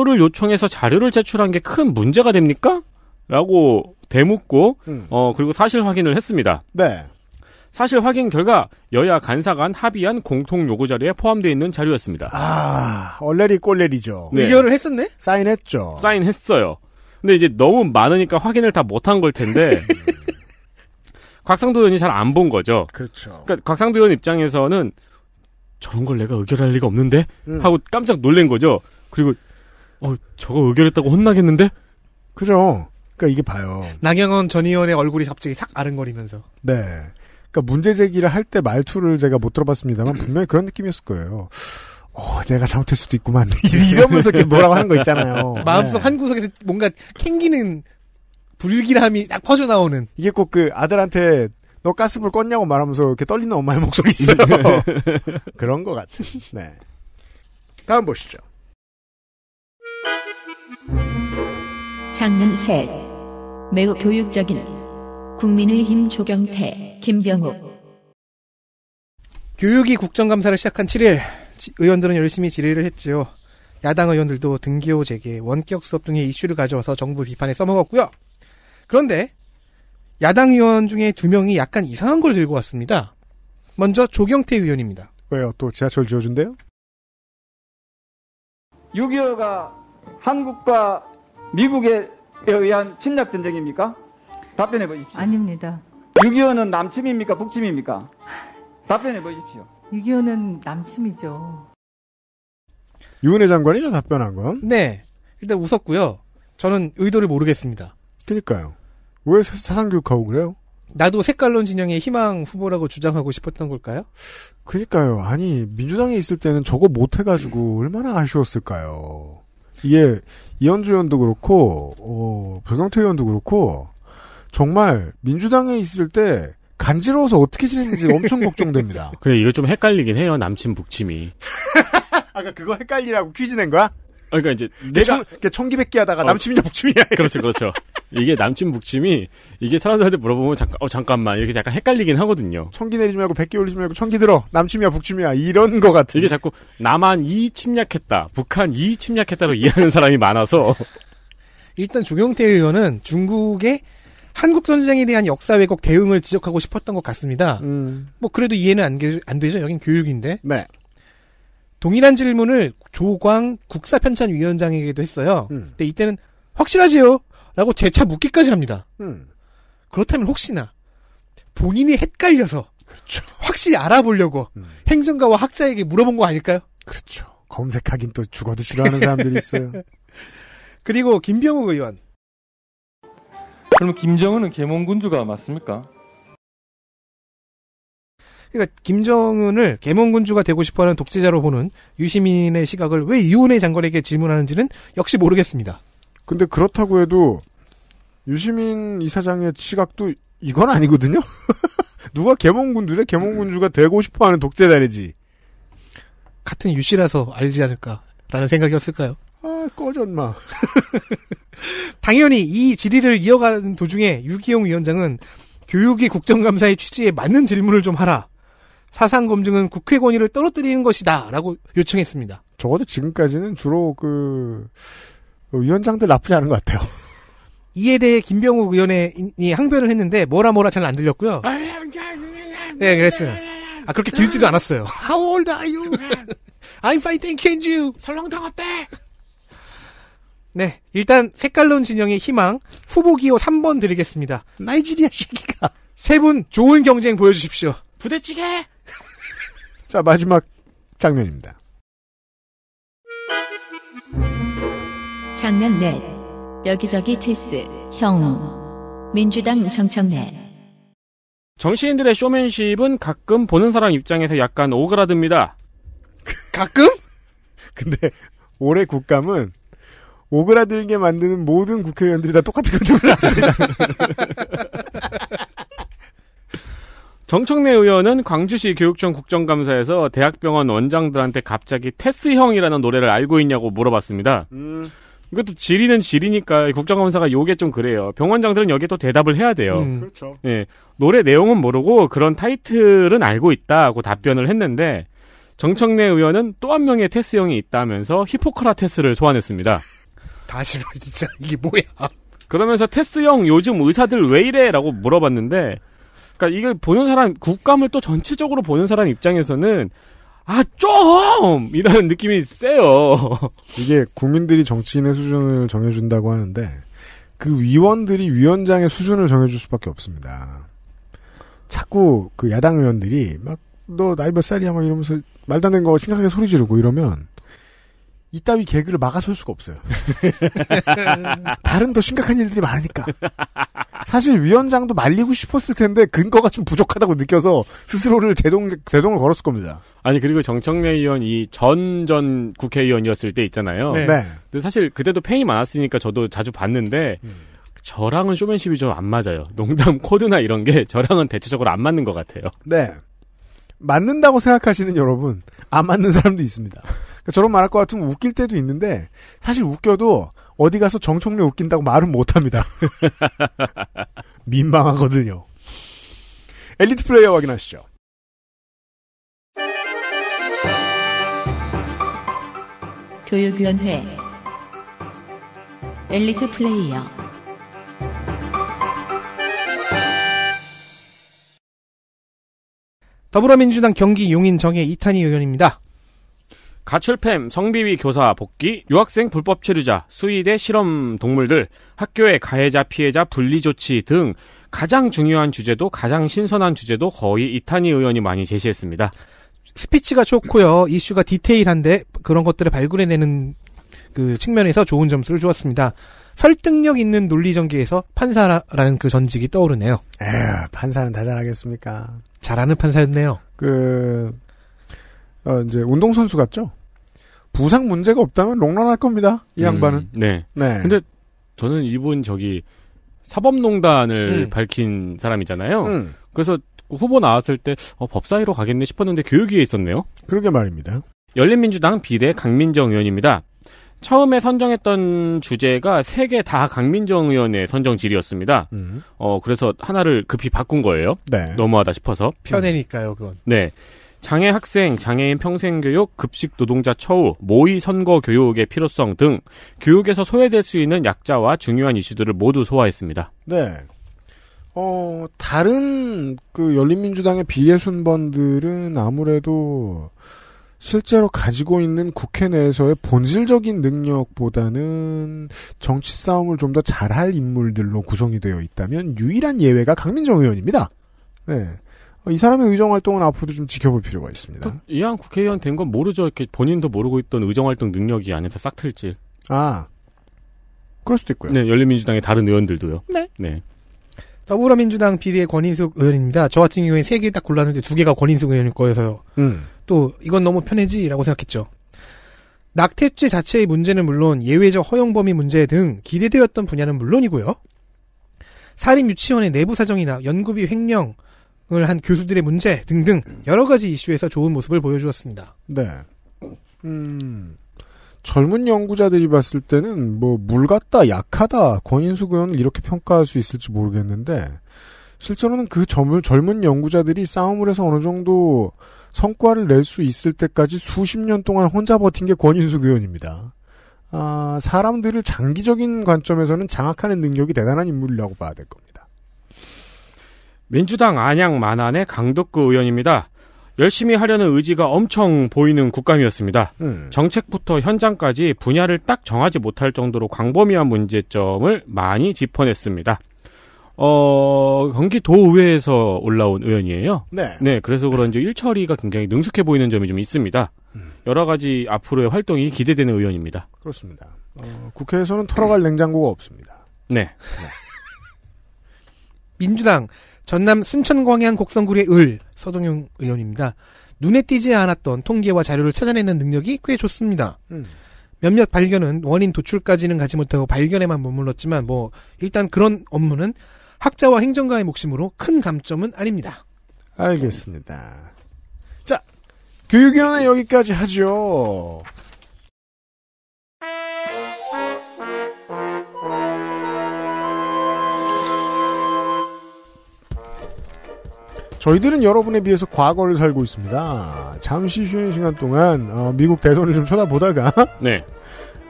자료를 요청해서 자료를 제출한 게 큰 문제가 됩니까? 라고 대묻고 음. 어 그리고 사실 확인을 했습니다. 네. 사실 확인 결과 여야 간사 간 합의한 공통 요구 자료에 포함되어 있는 자료였습니다. 아,
얼레리 꼴레리죠. 네. 의결을
했었네? 사인했죠. 사인했어요. 근데 이제 너무 많으니까 확인을 다 못한 걸 텐데 [laughs] 곽상도 의원이 잘 안 본 거죠. 그렇죠. 그러니까 곽상도 의원 입장에서는 저런 걸 내가 의결할 리가 없는데 음. 하고 깜짝 놀란 거죠.
그리고 어 저거 의결했다고 혼나겠는데? 그죠. 그러니까 이게 봐요. 나경원 전 의원의 얼굴이 갑자기 싹 아른거리면서. 네. 그러니까
문제 제기를 할 때 말투를 제가 못 들어봤습니다만 [clears throat] 분명히 그런 느낌이었을 거예요. 어, 내가 잘못할 수도 있구만. [laughs] 이러면서 이렇게 [laughs] 뭐라고 하는 거 있잖아요. 마음속 네.
한 구석에서 뭔가 캥기는 불길함이 딱 퍼져 나오는. 이게 꼭 그 아들한테 너 가스불 껐냐고
말하면서 이렇게 떨리는 엄마의 목소리 있어요. [laughs] 그런 것 같은. 네. 다음 보시죠.
장면 셋. 매우 교육적인 국민의힘 조경태, 김병욱.
교육이 국정감사를 시작한 7일 의원들은 열심히 질의를 했지요. 야당 의원들도 등기호 재개, 원격 수업 등의 이슈를 가져와서 정부 비판에 써먹었고요. 그런데 야당 의원 중에 두 명이 약간 이상한 걸 들고 왔습니다. 먼저 조경태 의원입니다. 왜요? 또 지하철 지어준대요?
6.25가 한국과 미국에 의한 침략 전쟁입니까? 답변해 보십시오.
아닙니다.
6.25는 남침입니까? 북침입니까? 답변해 보십시오.
6.25는 남침이죠.
유은혜 장관이죠, 답변한 건? 네. 일단 웃었고요. 저는 의도를 모르겠습니다. 그니까요. 왜 사상교육하고 그래요? 나도 색깔론 진영의 희망 후보라고
주장하고 싶었던 걸까요? 그니까요. 아니, 민주당에 있을 때는 저거 못해가지고 얼마나 아쉬웠을까요. 이게, 이현주 의원도 그렇고, 어, 배경태 의원도 그렇고, 정말 민주당에 있을 때 간지러워서 어떻게
지냈는지 엄청 걱정됩니다. 근데 [laughs] 이거 좀 헷갈리긴 해요. 남친 북침이. [laughs] 아까 그거 헷갈리라고 퀴즈 낸 거야? 그러니까 이제 내가 청, 청기백기 하다가 어, 남친이냐 북침이냐. 그렇죠, 그렇죠. 이게 남침 북침이 이게 사람들한테 물어보면 잠깐 어 잠깐만 이렇게 약간 헷갈리긴 하거든요. 천기 내리지 말고 백기 올리지 말고 천기 들어 남침이야 북침이야 이런 거 같은. 이게 자꾸 남한 이 침략했다 북한 이 침략했다로 이해하는 사람이 많아서
일단 조경태 의원은 중국의 한국 전쟁에 대한 역사 왜곡 대응을 지적하고 싶었던 것 같습니다. 음. 뭐 그래도 이해는 안, 안 되죠. 여긴 교육인데. 네. 동일한 질문을 조광 국사편찬위원장에게도 했어요. 음. 근데 이때는 확실하지요. 라고 재차 묻기까지 합니다. 음. 그렇다면 혹시나 본인이 헷갈려서 그렇죠. 확실히 알아보려고 음. 행정가와 학자에게 물어본 거 아닐까요? 그렇죠. 검색하긴 또 죽어도 싫어하는 사람들이 있어요. [laughs] 그리고 김병욱 의원. 그러면 김정은은 계몽군주가 맞습니까? 그러니까 김정은을 계몽군주가 되고 싶어하는 독재자로 보는 유시민의 시각을 왜 이혼의 장관에게 질문하는지는 역시 모르겠습니다. 근데 그렇다고 해도
유시민 이사장의 시각도 이건 아니거든요. [laughs] 누가 개몽군주래? 개몽군주가 되고 싶어하는 독재자이지. 같은 유씨라서 알지
않을까라는 생각이었을까요? 아, 꺼졌마. [laughs] 당연히 이 질의를 이어가는 도중에 유기용 위원장은 교육이 국정감사의 취지에 맞는 질문을 좀 하라. 사상 검증은 국회 권위를 떨어뜨리는 것이다라고 요청했습니다. 적어도
지금까지는 주로 그 위원장들 나쁘지 않은 것 같아요. [laughs]
이에 대해 김병욱 의원이 항변을 했는데 뭐라 뭐라 잘 안 들렸고요. 네, 그랬어요. 아 그렇게 길지도 않았어요. [laughs] How old are you? I'm fine, thank y d you. 설렁탕 어때? 네, 일단 색깔론 진영의 희망 후보 기호 3번 드리겠습니다. 나이지리아 시기가 세 분 좋은 경쟁 보여주십시오. 부대찌개. 자 마지막 장면입니다.
장면 넷. 여기저기 테스, 형. 민주당 정청래.
정치인들의 쇼맨십은 가끔 보는 사람 입장에서 약간 오그라듭니다. 가끔?
[laughs] 근데 올해 국감은 오그라들게 만드는 모든 국회의원들이 다 똑같은
것들을 나습니다 [laughs] 정청래 의원은 광주시 교육청 국정감사에서 대학병원 원장들한테 갑자기 테스형이라는 노래를 알고 있냐고 물어봤습니다. 음. 이것도 질의는 질의니까 국정감사가 요게 좀 그래요. 병원장들은 여기에 또 대답을 해야 돼요. 음. 그렇죠. 예. 노래 내용은 모르고 그런 타이틀은 알고 있다고 답변을 했는데 정청래 의원은 또 한 명의 테스 형이 있다면서 히포크라테스를 소환했습니다. 다 싫어 진짜 이게 뭐야. 그러면서 테스 형 요즘 의사들 왜 이래라고 물어봤는데 그러니까 이게 보는 사람 국감을 또 전체적으로 보는 사람 입장에서는 아, 좀! 이런 느낌이 세요.
이게 국민들이 정치인의 수준을 정해준다고 하는데, 그 위원들이 위원장의 수준을 정해줄 수밖에 없습니다. 자꾸 그 야당 의원들이 막, 너 나이 몇 살이야? 막 이러면서 말도 안 되는 거 심각하게 소리 지르고 이러면, 이따위 개그를 막아설 수가 없어요. [laughs] 다른 더 심각한 일들이 많으니까. 사실 위원장도 말리고 싶었을 텐데 근거가 좀 부족하다고 느껴서 스스로를 제동, 제동을 걸었을 겁니다.
아니 그리고 정청래 의원이 전 전 국회의원이었을 때 있잖아요. 네. 네. 근데 사실 그때도 팬이 많았으니까 저도 자주 봤는데 음. 저랑은 쇼맨십이 좀 안 맞아요. 농담 [laughs] 코드나 이런 게 저랑은 대체적으로 안 맞는 것 같아요.
네. 맞는다고 생각하시는 여러분, 안 맞는 사람도 있습니다. 그러니까 저런 말할 것 같으면 웃길 때도 있는데 사실 웃겨도 어디 가서 정청래 웃긴다고 말은 못합니다. [laughs] 민망하거든요. 엘리트 플레이어 확인하시죠.
교육위원회 엘리트 플레이어
더불어민주당 경기 용인 정의 이탄희 의원입니다. 가출팸, 성비위
교사 복귀, 유학생 불법 체류자, 수의대 실험 동물들, 학교의 가해자 피해자 분리 조치 등 가장 중요한 주제도 가장 신선한 주제도 거의 이탄희 의원이 많이 제시했습니다.
스피치가 좋고요. 이슈가 디테일한데 그런 것들을 발굴해내는 그 측면에서 좋은 점수를 주었습니다. 설득력 있는 논리 전개에서 판사라는 그 전직이 떠오르네요. 에휴, 판사는 다 잘하겠습니까? 잘하는 판사였네요. 그 어, 이제 운동선수 같죠? 부상
문제가 없다면 롱런할 겁니다. 이 음, 양반은. 네. 네. 근데
저는 이분 저기 사법농단을 음. 밝힌 사람이잖아요. 음. 그래서 후보 나왔을 때 어, 법사위로 가겠네 싶었는데 교육위에 있었네요. 그러게 말입니다. 열린민주당 비대 강민정 의원입니다. 처음에 선정했던 주제가 세 개 다 강민정 의원의 선정 질이었습니다. 음. 어 그래서 하나를 급히 바꾼 거예요. 네. 너무하다 싶어서
편해니까요, 그건.
네. 장애 학생, 장애인 평생교육, 급식 노동자 처우, 모의 선거 교육의 필요성 등 교육에서 소외될 수 있는 약자와 중요한 이슈들을 모두 소화했습니다.
네. 어, 다른 그 열린민주당의 비례순번들은 아무래도 실제로 가지고 있는 국회 내에서의 본질적인 능력보다는 정치 싸움을 좀 더 잘할 인물들로 구성이 되어 있다면 유일한 예외가 강민정 의원입니다. 네. 이 사람의 의정 활동은 앞으로도 좀 지켜볼 필요가 있습니다.
이왕 국회의원 된 건 모르죠. 이렇게 본인도 모르고 있던 의정 활동 능력이 안에서 싹 틀지. 아, 그럴 수도 있고요. 네, 열린민주당의 다른 의원들도요. 네. 네.
더불어민주당 비례 권인숙 의원입니다. 저 같은 경우에 세개 딱 골랐는데 두 개가 권인숙 의원일 거여서요. 음. 또 이건 너무 편해지라고 생각했죠. 낙태죄 자체의 문제는 물론 예외적 허용 범위 문제 등 기대되었던 분야는 물론이고요. 사립 유치원의 내부 사정이나 연구비 횡령, 한 교수들의 문제 등등 여러 가지 이슈에서 좋은 모습을 보여주었습니다. 네. 음.
젊은 연구자들이 봤을 때는 뭐 물 같다 약하다 권인숙 의원을 이렇게 평가할 수 있을지 모르겠는데 실제로는 그 젊은 젊은 연구자들이 싸움을 해서 어느 정도 성과를 낼 수 있을 때까지 수십 년 동안 혼자 버틴 게 권인숙
의원입니다.
아, 사람들을 장기적인 관점에서는 장악하는 능력이 대단한 인물이라고 봐야 될 겁니다.
민주당 안양 만안의 강덕구 의원입니다. 열심히 하려는 의지가 엄청 보이는 국감이었습니다. 음. 정책부터 현장까지 분야를 딱 정하지 못할 정도로 광범위한 문제점을 많이 짚어냈습니다. 어, 경기도의회에서 올라온 의원이에요. 네. 네, 그래서 그런지 일처리가 굉장히 능숙해 보이는 점이 좀 있습니다. 음. 여러 가지 앞으로의 활동이 기대되는 의원입니다. 그렇습니다. 어,
국회에서는 털어갈 냉장고가 없습니다. 네. 네. 민주당 전남 순천광양 곡성구리의 을 서동용 의원입니다. 눈에 띄지 않았던 통계와 자료를 찾아내는 능력이 꽤 좋습니다. 음. 몇몇 발견은 원인 도출까지는 가지 못하고 발견에만 머물렀지만 뭐 일단 그런 업무는 학자와 행정가의 몫이므로 큰 감점은 아닙니다. 알겠습니다. 자,
교육위원회 여기까지
하죠.
저희들은 여러분에 비해서 과거를 살고 있습니다. 잠시 쉬는 시간 동안 어, 미국 대선을 좀 쳐다보다가 [laughs] 네.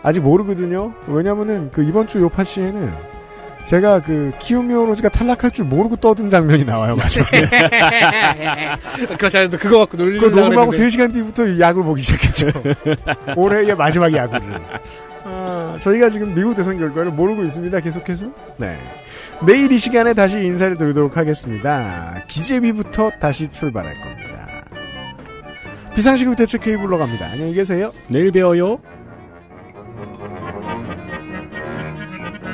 아직 모르거든요. 왜냐면은 그 이번 주 요파 씨에는 제가 그 키우미오로지가 탈락할 줄 모르고 떠든 장면이 나와요.
맞아요. [laughs] 그렇잖아요. 그거 갖고 놀리고 녹음하고 3시간
뒤부터 야구를 보기 시작했죠.
[laughs] 올해의 마지막
야구를. 아, 저희가 지금 미국 대선 결과를 모르고 있습니다. 계속해서. 네. 내일 이 시간에 다시 인사를 드리도록 하겠습니다. 기재비부터 다시 출발할 겁니다. 비상시국 대책 케이블로 갑니다. 안녕히 계세요. 내일 뵈어요.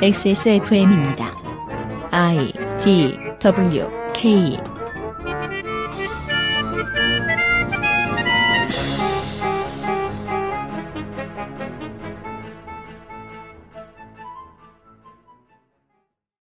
XSFM입니다. I D W K